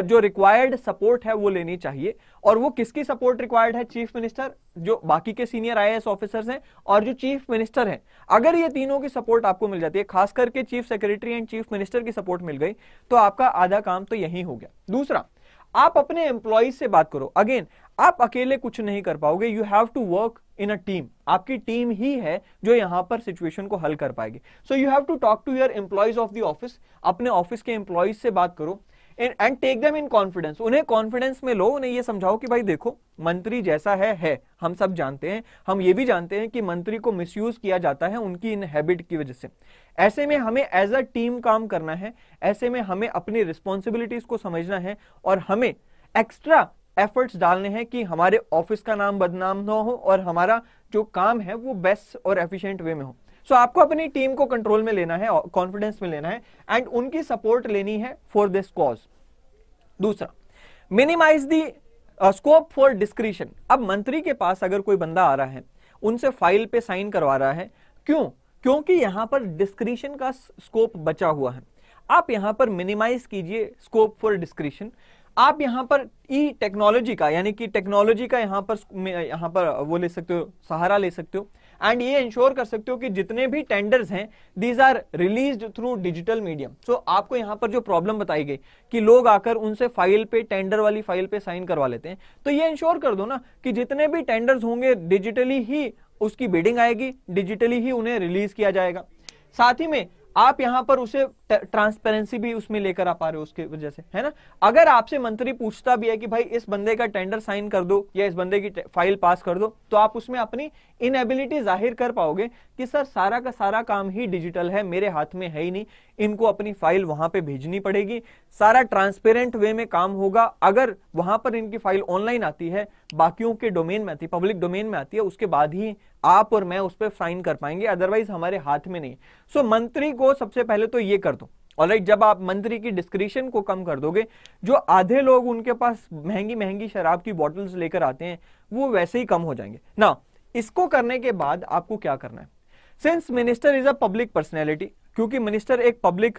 जो रिक्वायर्ड सपोर्ट है वो लेनी चाहिए और वो किसकी सपोर्ट रिक्वायर्ड है चीफ मिनिस्टर जो बाकी के सीनियर आई एस ऑफिसर्स हैं और जो चीफ मिनिस्टर हैं अगर ये तीनों की सपोर्ट आपको मिल जाती है खास करके chief secretary and chief minister की सपोर्ट मिल गई तो आपका आधा काम तो यही हो गया दूसरा आप अपने एम्प्लॉयज से बात करो अगेन आप अकेले कुछ नहीं कर पाओगे you have to work in a team आपकी टीम ही है जो यहां पर सिचुएशन को हल कर पाएगी so you have to talk to your employees of the office अपने ऑफिस के एम्प्लॉयज से बात करो and take them in confidence उन्हें कॉन्फिडेंस में लो उन्हें यह समझाओ कि भाई देखो मंत्री जैसा है है हम सब जानते हैं हम ये भी जानते हैं कि मंत्री को मिसयूज किया जाता है उनकी इन हैबिट की वजह से ऐसे में हमें एज अ टीम काम करना है ऐसे में हमें अपनी रिस्पॉन्सिबिलिटीज को समझना है और हमें एक्स्ट्रा एफर्ट्स डालने हैं कि हमारे ऑफिस का नाम बदनाम ना हो और हमारा जो काम है वो बेस्ट और एफिशिएंट वे में हो सो so, आपको अपनी टीम को कंट्रोल में लेना है कॉन्फिडेंस में लेना है एंड उनकी सपोर्ट लेनी है फॉर दिस कॉज दूसरा minimise the scope for discretion अब मंत्री के पास अगर कोई बंदा आ रहा है उनसे फाइल पे साइन करवा रहा है क्यों क्योंकि यहां पर डिस्क्रिशन का स्कोप बचा हुआ है आप यहां पर मिनिमाइज कीजिए स्कोप फॉर डिस्क्रिशन आप यहां पर ई टेक्नोलॉजी का यानी कि टेक्नोलॉजी का यहां पर यहां पर वो ले सकते हो सहारा ले सकते हो एंड ये इंश्योर कर सकते हो कि जितने भी टेंडर्स हैं these are release through digital medium so आपको यहां पर जो प्रॉब्लम बताई गई कि लोग आकर उनसे फाइल पे टेंडर वाली फाइल पे साइन करवा लेते हैं तो ये इंश्योर कर दो ना कि जितने भी टेंडर्स होंगे डिजिटली ही उसकी बिडिंग आएगी डिजिटली ही उन्हें रिलीज किया जाएगा साथ ही में आप यहां पर उसे ट्रांसपेरेंसी भी उसमें लेकर आ पा रहे हो उसके वजह से है ना अगर आपसे मंत्री पूछता भी है कि भाई इस बंदे का टेंडर साइन कर दो या इस बंदे की फाइल पास कर दो तो आप उसमें अपनी इनएबिलिटी जाहिर कर पाओगे कि सर सारा का सारा काम ही डिजिटल है मेरे हाथ में है ही नहीं इनको अपनी फाइल वहां पे भेजनी पड़ेगी सारा ट्रांसपेरेंट वे में काम होगा अगर वहां पर इनकी फाइल ऑनलाइन आती है बाकियों के डोमेन में आती है पब्लिक डोमेन में आती है उसके बाद ही आप और मैं उस पर साइन कर पाएंगे अदरवाइज हमारे हाथ में नहीं सो so, मंत्री को सबसे पहले तो ये कर दो ऑलराइट जब आप मंत्री की डिस्क्रिप्शन को कम कर दोगे जो आधे लोग उनके पास महंगी महंगी शराब की बॉटल्स लेकर आते हैं वो वैसे ही कम हो जाएंगे ना इसको करने के बाद आपको क्या करना है since minister is a public personality क्योंकि मिनिस्टर एक पब्लिक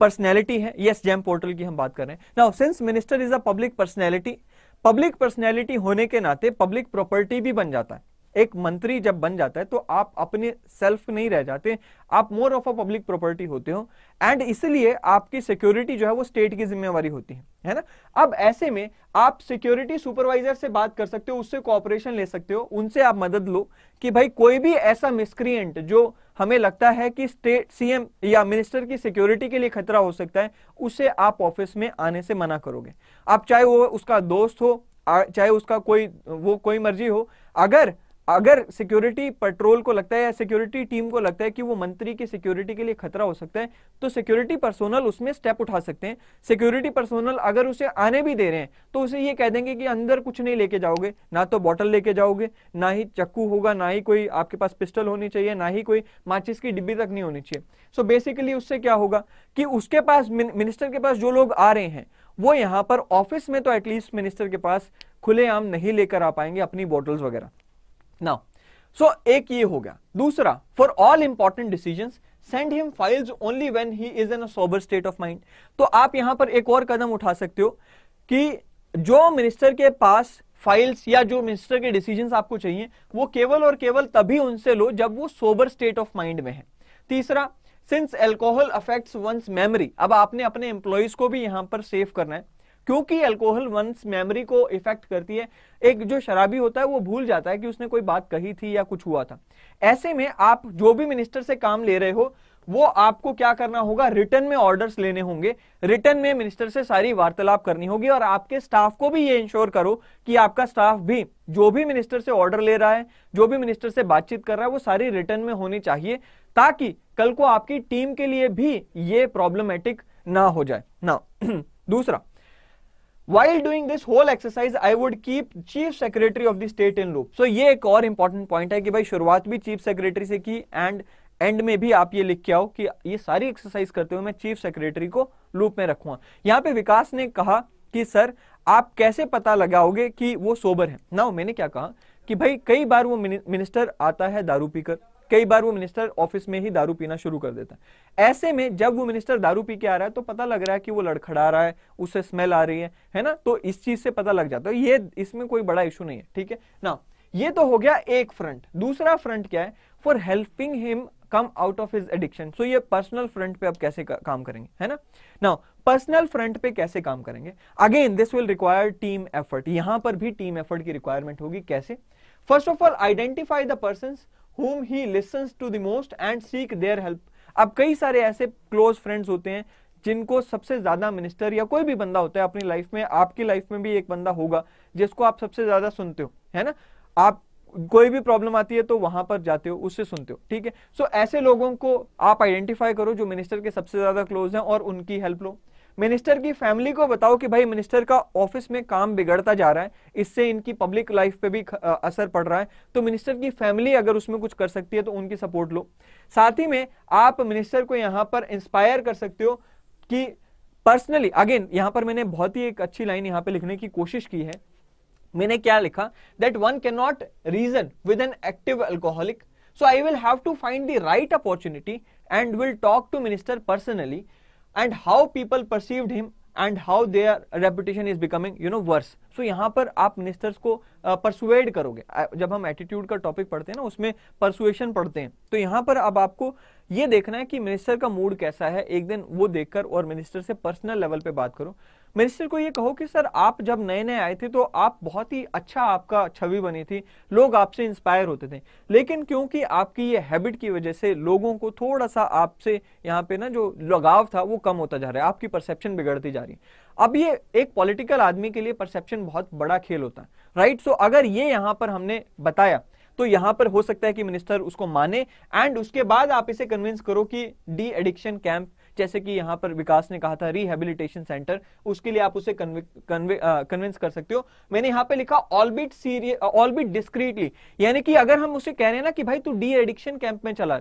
पर्सनैलिटी है यस जैम पोर्टल की हम बात कर रहे हैं now since minister is a public personality public personality होने के नाते पब्लिक प्रॉपर्टी भी बन जाता है एक मंत्री जब बन जाता है तो आप अपने सेल्फ नहीं रह जाते आप more of a public property होते हो एंड इसलिए आपकी सिक्योरिटी जो है वो स्टेट की जिम्मेवारी होती है है ना अब ऐसे में आप सिक्योरिटी सुपरवाइजर से बात कर सकते हो उससे कोऑपरेशन ले सकते हो उनसे आप मदद लो कि भाई कोई भी ऐसा मिसक्रियंट जो हमें लगता है कि स्टेट सीएम या मिनिस्टर की सिक्योरिटी के लिए खतरा हो सकता है उसे आप ऑफिस में आने से मना करोगे आप चाहे वो उसका दोस्त हो चाहे उसका कोई वो कोई मर्जी हो अगर अगर सिक्योरिटी पेट्रोल को लगता है या सिक्योरिटी टीम को लगता है कि वो मंत्री की सिक्योरिटी के लिए खतरा हो सकता है तो सिक्योरिटी पर्सोनल उसमें स्टेप उठा सकते हैं सिक्योरिटी पर्सोनल अगर उसे आने भी दे रहे हैं तो उसे ये कह देंगे कि अंदर कुछ नहीं लेके जाओगे ना तो बॉटल लेके जाओगे ना ही चक्कू होगा ना ही कोई आपके पास पिस्टल होनी चाहिए ना ही कोई माचिस की डिब्बी तक नहीं होनी चाहिए सो so बेसिकली उससे क्या होगा कि उसके पास मिनिस्टर के पास जो लोग आ रहे हैं वो यहाँ पर ऑफिस में तो एटलीस्ट मिनिस्टर के पास खुलेआम नहीं लेकर आ पाएंगे अपनी बॉटल्स वगैरह नाउ सो एक ये हो गया दूसरा for all important decision send him files only when he is in sober state of mind तो आप यहां पर एक और कदम उठा सकते हो कि जो मिनिस्टर के पास फाइल्स या जो मिनिस्टर के डिसीजन आपको चाहिए वो केवल और केवल तभी उनसे लो जब वो सोबर स्टेट ऑफ माइंड में है तीसरा since alcohol affects one's memory अब आपने अपने एम्प्लॉयज को भी यहां पर सेव करना है क्योंकि अल्कोहल वंस मेमोरी को इफेक्ट करती है एक जो शराबी होता है वो भूल जाता है कि उसने कोई बात कही थी या कुछ हुआ था ऐसे में आप जो भी मिनिस्टर से काम ले रहे हो वो आपको क्या करना होगा रिटर्न में ऑर्डर्स लेने होंगे रिटर्न में मिनिस्टर से सारी वार्तालाप करनी होगी और आपके स्टाफ को भी ये इंश्योर करो कि आपका स्टाफ भी जो भी मिनिस्टर से ऑर्डर ले रहा है जो भी मिनिस्टर से बातचीत कर रहा है वो सारी रिटर्न में होनी चाहिए ताकि कल को आपकी टीम के लिए भी ये प्रॉब्लमेटिक ना हो जाए ना दूसरा while doing this whole exercise i would keep chief secretary of the state in loop so ये एक और important point है कि भाई शुरुआत भी chief secretary से की and एंड में भी आप ये लिख के आओ कि ये सारी एक्सरसाइज करते हुए मैं चीफ सेक्रेटरी को लूप में रखूंगा यहाँ पे विकास ने कहा कि सर आप कैसे पता लगाओगे कि वो सोबर है ना मैंने क्या कहा कि भाई कई बार वो मिनिस्टर आता है दारू पीकर कई बार वो मिनिस्टर ऑफिस में ही दारू पीना शुरू कर देता है ऐसे में जब वो मिनिस्टर दारू पी के आ रहा है तो पता लग रहा है कि वो लड़खड़ा रहा है उसे स्मेल आ रही है है ना तो इस चीज से पता लग जाता है ये इसमें कोई बड़ा इशू नहीं है ठीक है ना ये तो हो गया एक फ्रंट दूसरा फ्रंट क्या है for helping him come out of his addiction so ये पर्सनल फ्रंट पे अब कैसे का, काम करेंगे है ना ना पर्सनल फ्रंट पे कैसे काम करेंगे again this will require team effort यहां पर भी टीम एफर्ट की रिक्वायरमेंट होगी कैसे first of all identify the person whom he listens to the most and seek their help अब कई सारे ऐसे close friends होते हैं जिनको सबसे ज्यादा minister या कोई भी बंदा होता है अपनी life में आपकी life में भी एक बंदा होगा जिसको आप सबसे ज्यादा सुनते हो है ना आप कोई भी प्रॉब्लम आती है तो वहां पर जाते हो उससे सुनते हो ठीक है सो so, ऐसे लोगों को आप आइडेंटिफाई करो जो मिनिस्टर के सबसे ज्यादा क्लोज हैं और उनकी हेल्प लो मिनिस्टर की फैमिली को बताओ कि भाई मिनिस्टर का ऑफिस में काम बिगड़ता जा रहा है इससे इनकी पब्लिक लाइफ पे भी असर पड़ रहा है तो मिनिस्टर की फैमिली अगर उसमें कुछ कर सकती है तो उनकी सपोर्ट लो साथ ही में आप मिनिस्टर को यहाँ पर इंस्पायर कर सकते हो कि पर्सनली अगेन यहाँ पर मैंने बहुत ही एक अच्छी लाइन यहाँ पर लिखने की कोशिश की है मैंने क्या लिखा that one cannot reason with an active alcoholic so I will have to find the right opportunity and will talk to minister personally and how people perceived him and how their reputation is becoming you know worse so यहाँ पर आप मिनिस्टर्स को परसुएड करोगे जब हम एटीट्यूड का टॉपिक पढ़ते हैं ना उसमें परसुएशन पढ़ते हैं तो यहाँ पर अब आपको ये देखना है कि मिनिस्टर का मूड कैसा है एक दिन वो देखकर और मिनिस्टर से पर्सनल लेवल पे बात करो मिनिस्टर को ये कहो कि सर आप जब नए नए आए थे तो आप बहुत ही अच्छा आपका छवि बनी थी लोग आपसे इंस्पायर होते थे लेकिन क्योंकि आपकी ये हैबिट की वजह से लोगों को थोड़ा सा आपसे यहाँ पे ना जो लगाव था वो कम होता जा रहा है आपकी परसेप्शन बिगड़ती जा रही है अब ये एक पॉलिटिकल आदमी के लिए परसेप्शन बहुत बड़ा खेल होता है राइट सो अगर ये यहाँ पर हमने बताया तो यहां पर हो सकता है कि मिनिस्टर उसको माने एंड उसके बाद आप इसे कन्विंस करो कि डी एडिक्शन कैंप जैसे कि यहां पर विकास ने कहा था रिहेबिलिटेशन सेंटर उसके लिए आप उसे कन्विंस कर सकते हो मैंने यहाँ पे लिखा ऑलबिट सीरिय ऑलबिट डिस्क्रीटली यानी कि अगर हम उसे कह रहे हैं ना कि भाई तू डी एडिक्शन कैंप में चला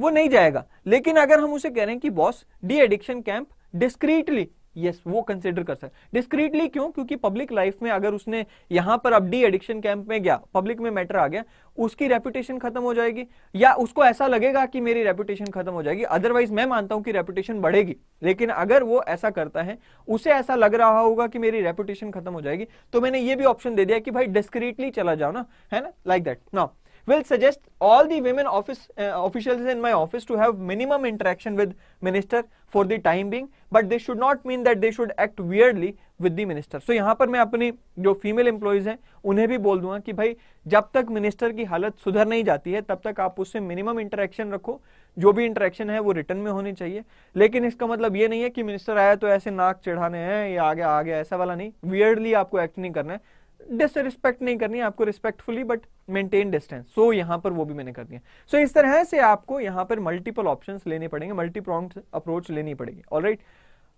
वो नहीं जाएगा लेकिन अगर हम उसे कह रहे हैं कि boss de addiction camp discreetly yes yes, वो कंसिडर कर सकते डिस्क्रीटली क्यों क्योंकि पब्लिक लाइफ में अगर उसने यहां पर अब डी एडिक्शन कैंप में गया पब्लिक में मैटर आ गया उसकी रेपुटेशन खत्म हो जाएगी या उसको ऐसा लगेगा कि मेरी रेपुटेशन खत्म हो जाएगी अदरवाइज मैं मानता हूं कि रेपुटेशन बढ़ेगी लेकिन अगर वो ऐसा करता है उसे ऐसा लग रहा होगा कि मेरी रेपुटेशन खत्म हो जाएगी तो मैंने ये भी ऑप्शन दे दिया कि भाई डिस्क्रीटली चला जाओ ना है ना like that now will suggest all the women office uh, officials in my office to have minimum interaction with minister for the time being but they should not mean that they should act weirdly with the minister so yahan par main apni jo female employees hain unhe bhi bol dunga ki bhai jab tak minister ki halat sudhar nahi jati hai tab tak aap usse minimum interaction rakho jo bhi interaction hai wo written mein honi chahiye lekin iska matlab ye nahi hai ki minister aaya to aise naak चढ़ाने hain ya aage aage aisa wala nahi weirdly aapko act nahi karna hai disrespect नहीं करनी आपको respectfully but maintain distance so यहां पर वो भी मैंने कर दिया सो so, इस तरह से आपको यहां पर मल्टीपल ऑप्शंस लेने पड़ेंगे मल्टी प्रॉन्ग अप्रोच लेनी पड़ेगी ऑल right?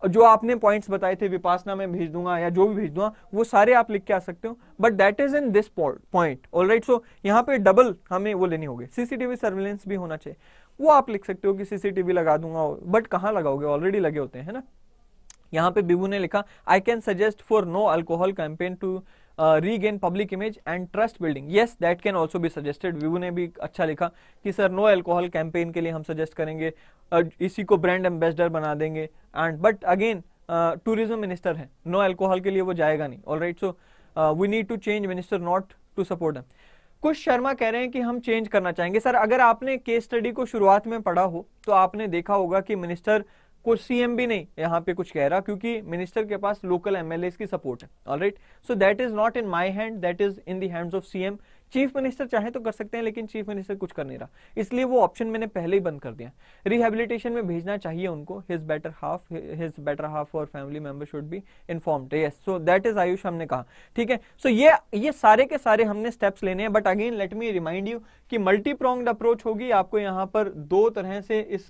जो आपने पॉइंट्स बताए थे विपासना में भेज दूंगा या जो भी भेज दूंगा वो सारे आप लिख के आ सकते हो but that is in this point all right so यहाँ पे डबल हमें वो लेनी होगी सीसीटीवी सर्विलेंस भी होना चाहिए वो आप लिख सकते हो कि सीसीटीवी लगा दूंगा बट कहाँ लगाओगे ऑलरेडी लगे होते हैं ना यहाँ पे बिबू ने लिखा I can suggest for no alcohol campaign to regain public image and trust building yes that can also भी सजेस्टेड व्यू ने भी अच्छा लिखा कि सर नो एल्कोहल कैंपेन के लिए हम सजेस्ट करेंगे uh, इसी को ब्रांड एम्बेसडर बना देंगे and but again tourism minister है नो एल्कोहल के लिए वो जाएगा नहीं all right so we need to change minister not to support them कुछ शर्मा कह रहे हैं कि हम चेंज करना चाहेंगे सर अगर आपने केस स्टडी को शुरुआत में पढ़ा हो तो आपने देखा होगा कि मिनिस्टर कुछ सीएम भी नहीं यहाँ पे कुछ कह रहा क्योंकि मिनिस्टर के पास लोकल एमएलए की सपोर्ट है all right so that is not in my hand that is in the hands of CM chief minister चाहे तो कर सकते हैं लेकिन चीफ मिनिस्टर कुछ कर नहीं रहा इसलिए वो ऑप्शन मैंने पहले ही बंद कर दिया रिहेबिलिटेशन में भेजना चाहिए उनको his better half his better half और family member should be informed yes so that is Ayush हमने कहा ठीक है सो so ये ये सारे के सारे हमने स्टेप्स लेने हैं but again let me remind you कि मल्टी अप्रोच होगी आपको यहाँ पर दो तरह से इस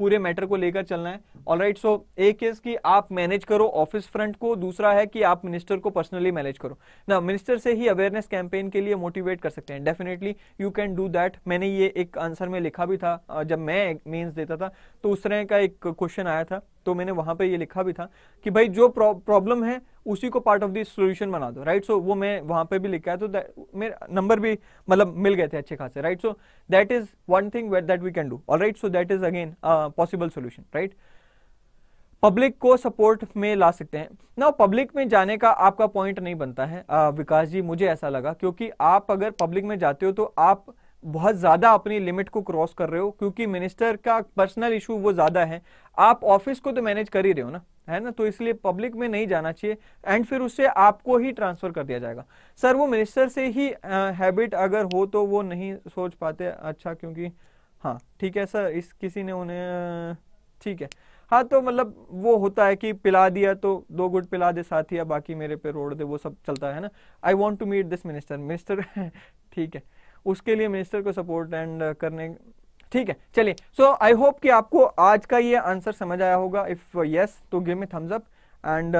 पूरे मैटर को लेकर चलना है ऑलराइट सो right, so, एक केस कि आप मैनेज करो ऑफिस फ्रंट को दूसरा है कि आप मिनिस्टर को पर्सनली मैनेज करो ना मिनिस्टर से ही अवेयरनेस कैंपेन के लिए मोटिवेट कर सकते हैं definitely you can do that मैंने ये एक आंसर में लिखा भी था जब मैं मेन्स देता था तो उस तरह का एक क्वेश्चन आया था तो मैंने वहां पे ये लिखा भी था कि भाई जो प्रॉब्लम है उसी को पार्ट ऑफ द सोल्यूशन बना दो राइट सो वो मैं वहां पे भी लिखा है तो मेरे नंबर भी मतलब मिल गए थे अच्छे खासे right so that is one thing that we can do all right so that is again possible solution right public को सपोर्ट में ला सकते हैं ना पब्लिक में जाने का आपका पॉइंट नहीं बनता है आ, विकास जी मुझे ऐसा लगा क्योंकि आप अगर पब्लिक में जाते हो तो आप बहुत ज़्यादा अपनी लिमिट को क्रॉस कर रहे हो क्योंकि मिनिस्टर का पर्सनल इशू वो ज़्यादा है आप ऑफिस को तो मैनेज कर ही रहे हो ना है ना तो इसलिए पब्लिक में नहीं जाना चाहिए एंड फिर उससे आपको ही ट्रांसफ़र कर दिया जाएगा सर वो मिनिस्टर से ही हैबिट अगर हो तो वो नहीं सोच पाते अच्छा क्योंकि हाँ ठीक है सर इस किसी ने उन्हें ठीक है हाँ तो मतलब वो होता है कि पिला दिया तो दो गुट पिला दे साथ ही बाकी मेरे पे रोड दे वो सब चलता है ना I want to meet this minister minister ठीक है उसके लिए मिनिस्टर को सपोर्ट एंड uh, करने ठीक है चलिए सो आई होप कि आपको आज का ये आंसर समझ आया होगा इफ यस तो give me thumbs up and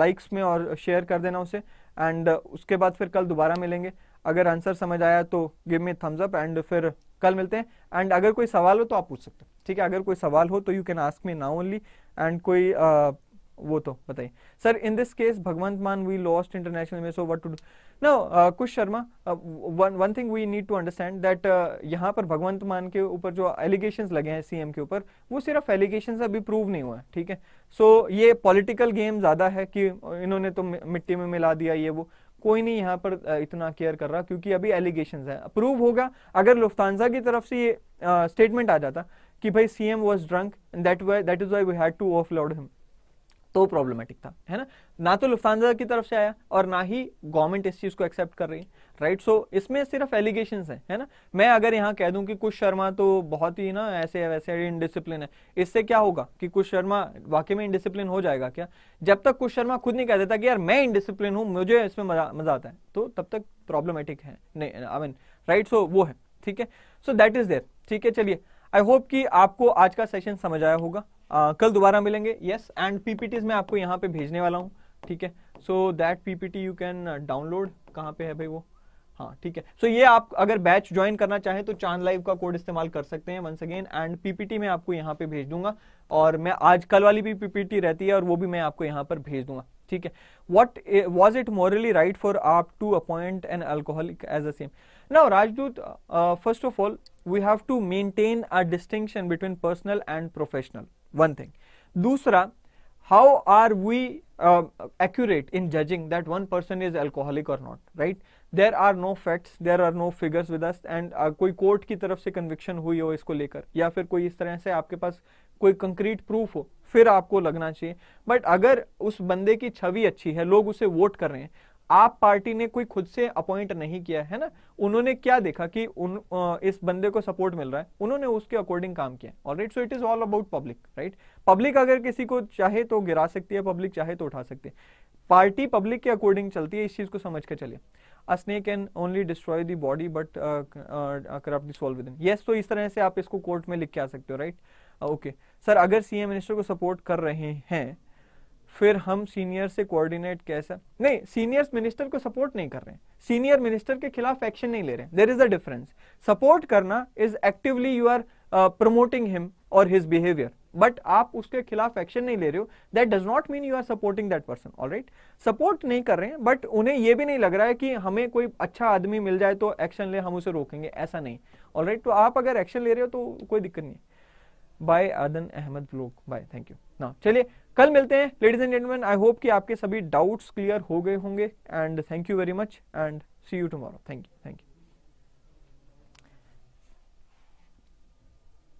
likes में और शेयर कर देना उसे एंड uh, उसके बाद फिर कल दोबारा मिलेंगे अगर आंसर समझ आया तो give me thumbs up and फिर कल मिलते हैं एंड अगर कोई सवाल हो तो आप पूछ सकते हैं ठीक है अगर कोई सवाल हो तो you can ask me now only and कोई uh, वो तो बताइए sir in this case Bhagwant Mann we lost international में so what to do no Kush Sharma one one thing we need to understand that यहाँ पर भगवंत मान के ऊपर जो एलिगेशन लगे हैं सीएम के ऊपर वो सिर्फ एलिगेशन अभी प्रूव नहीं हुआ है ठीक है सो so, ये पॉलिटिकल गेम ज्यादा है कि इन्होंने तो मिट्टी में मिला दिया ये वो कोई नहीं यहाँ पर uh, इतना केयर कर रहा क्योंकि अभी एलिगेशन है अप्रूव होगा अगर लुफ्तानजा की तरफ से ये स्टेटमेंट uh, आ जाता कि भाई CM was drunk that why that is why we had to offload him तो प्रॉब्लमेटिक था है ना ना तो लुफ्तानजा की तरफ से आया और ना ही गवर्नमेंट इस चीज़ को एक्सेप्ट कर रही है राइट सो so, इसमें सिर्फ एलिगेशन है है ना मैं अगर यहाँ कह दूँ कि कुछ शर्मा तो बहुत ही ना ऐसे है वैसे इनडिसिप्लिन है इससे क्या होगा कि कुछ शर्मा वाकई में इनडिसिप्लिन हो जाएगा क्या जब तक कुछ शर्मा खुद नहीं कह देता कि यार मैं इनडिसिप्लिन हूं मुझे इसमें मजा मजा आता है तो तब तक प्रॉब्लमेटिक है नहीं आई मीन राइट सो वो है ठीक है सो दैट इज देयर ठीक है चलिए आई होप कि आपको आज का सेशन समझ आया होगा आ, कल दोबारा मिलेंगे यस एंड पीपीटीज मैं आपको यहाँ पे भेजने वाला हूँ ठीक है so that PPT you can download कहाँ पे है भाई वो हाँ ठीक है सो so, ये आप अगर बैच ज्वाइन करना चाहें तो चांद लाइव का कोड इस्तेमाल कर सकते हैं वंस अगेन एंड पीपीटी मैं आपको यहाँ पे भेज दूंगा और मैं आज कल वाली भी पीपीटी रहती है और वो भी मैं आपको यहाँ पर भेज दूंगा ठीक है what was it morally right for आप to appoint an alcoholic as a CM Now, Rajdoot, uh, first of all, we have to maintain a distinction between personal and professional. One thing. Dusra, how are we uh, accurate in judging that one person is alcoholic or not? Right? there are no facts there are no figures with us and uh, koi court ki taraf se conviction hui ho isko lekar ya fir koi is tarah se aapke paas koi concrete proof ho फिर आपको लगना चाहिए बट अगर उस बंदे की छवि अच्छी है लोग उसे वोट कर रहे हैं आप पार्टी ने कोई खुद से अपॉइंट नहीं किया है ना उन्होंने क्या देखा कि उन इस बंदे को सपोर्ट मिल रहा है उन्होंने उसके अकॉर्डिंग काम किया right so it is all about public right public अगर किसी को चाहे तो गिरा सकती है पब्लिक चाहे तो उठा सकती है पार्टी पब्लिक के अकॉर्डिंग चलती है इस चीज को समझ के चलिए a snake can only destroy the body but corrupt the within yes तो इस तरह से आप इसको कोर्ट में लिख के आ सकते हो राइट ओके सर अगर सीएम मिनिस्टर को सपोर्ट कर रहे हैं फिर हम सीनियर से कोऑर्डिनेट कैसे नहीं सीनियर्स मिनिस्टर को सपोर्ट नहीं कर रहे हैं सीनियर मिनिस्टर के खिलाफ एक्शन नहीं ले रहे हैं there is a difference support करना is actively you are promoting him और हिज बिहेवियर बट आप उसके खिलाफ एक्शन नहीं ले रहे हो that does not mean you are supporting that person all support नहीं कर रहे हैं बट उन्हें यह भी नहीं लग रहा है कि हमें कोई अच्छा आदमी मिल जाए तो एक्शन ले हम उसे रोकेंगे ऐसा नहीं ऑल right, तो आप अगर एक्शन ले रहे हो तो कोई दिक्कत नहीं बाय आदन अहमद लोक बाय थैंक यू ना चलिए कल मिलते हैं ladies and gentleman I hope कि आपके सभी डाउट्स क्लियर हो गए होंगे and thank you very much and see you tomorrow thank you thank you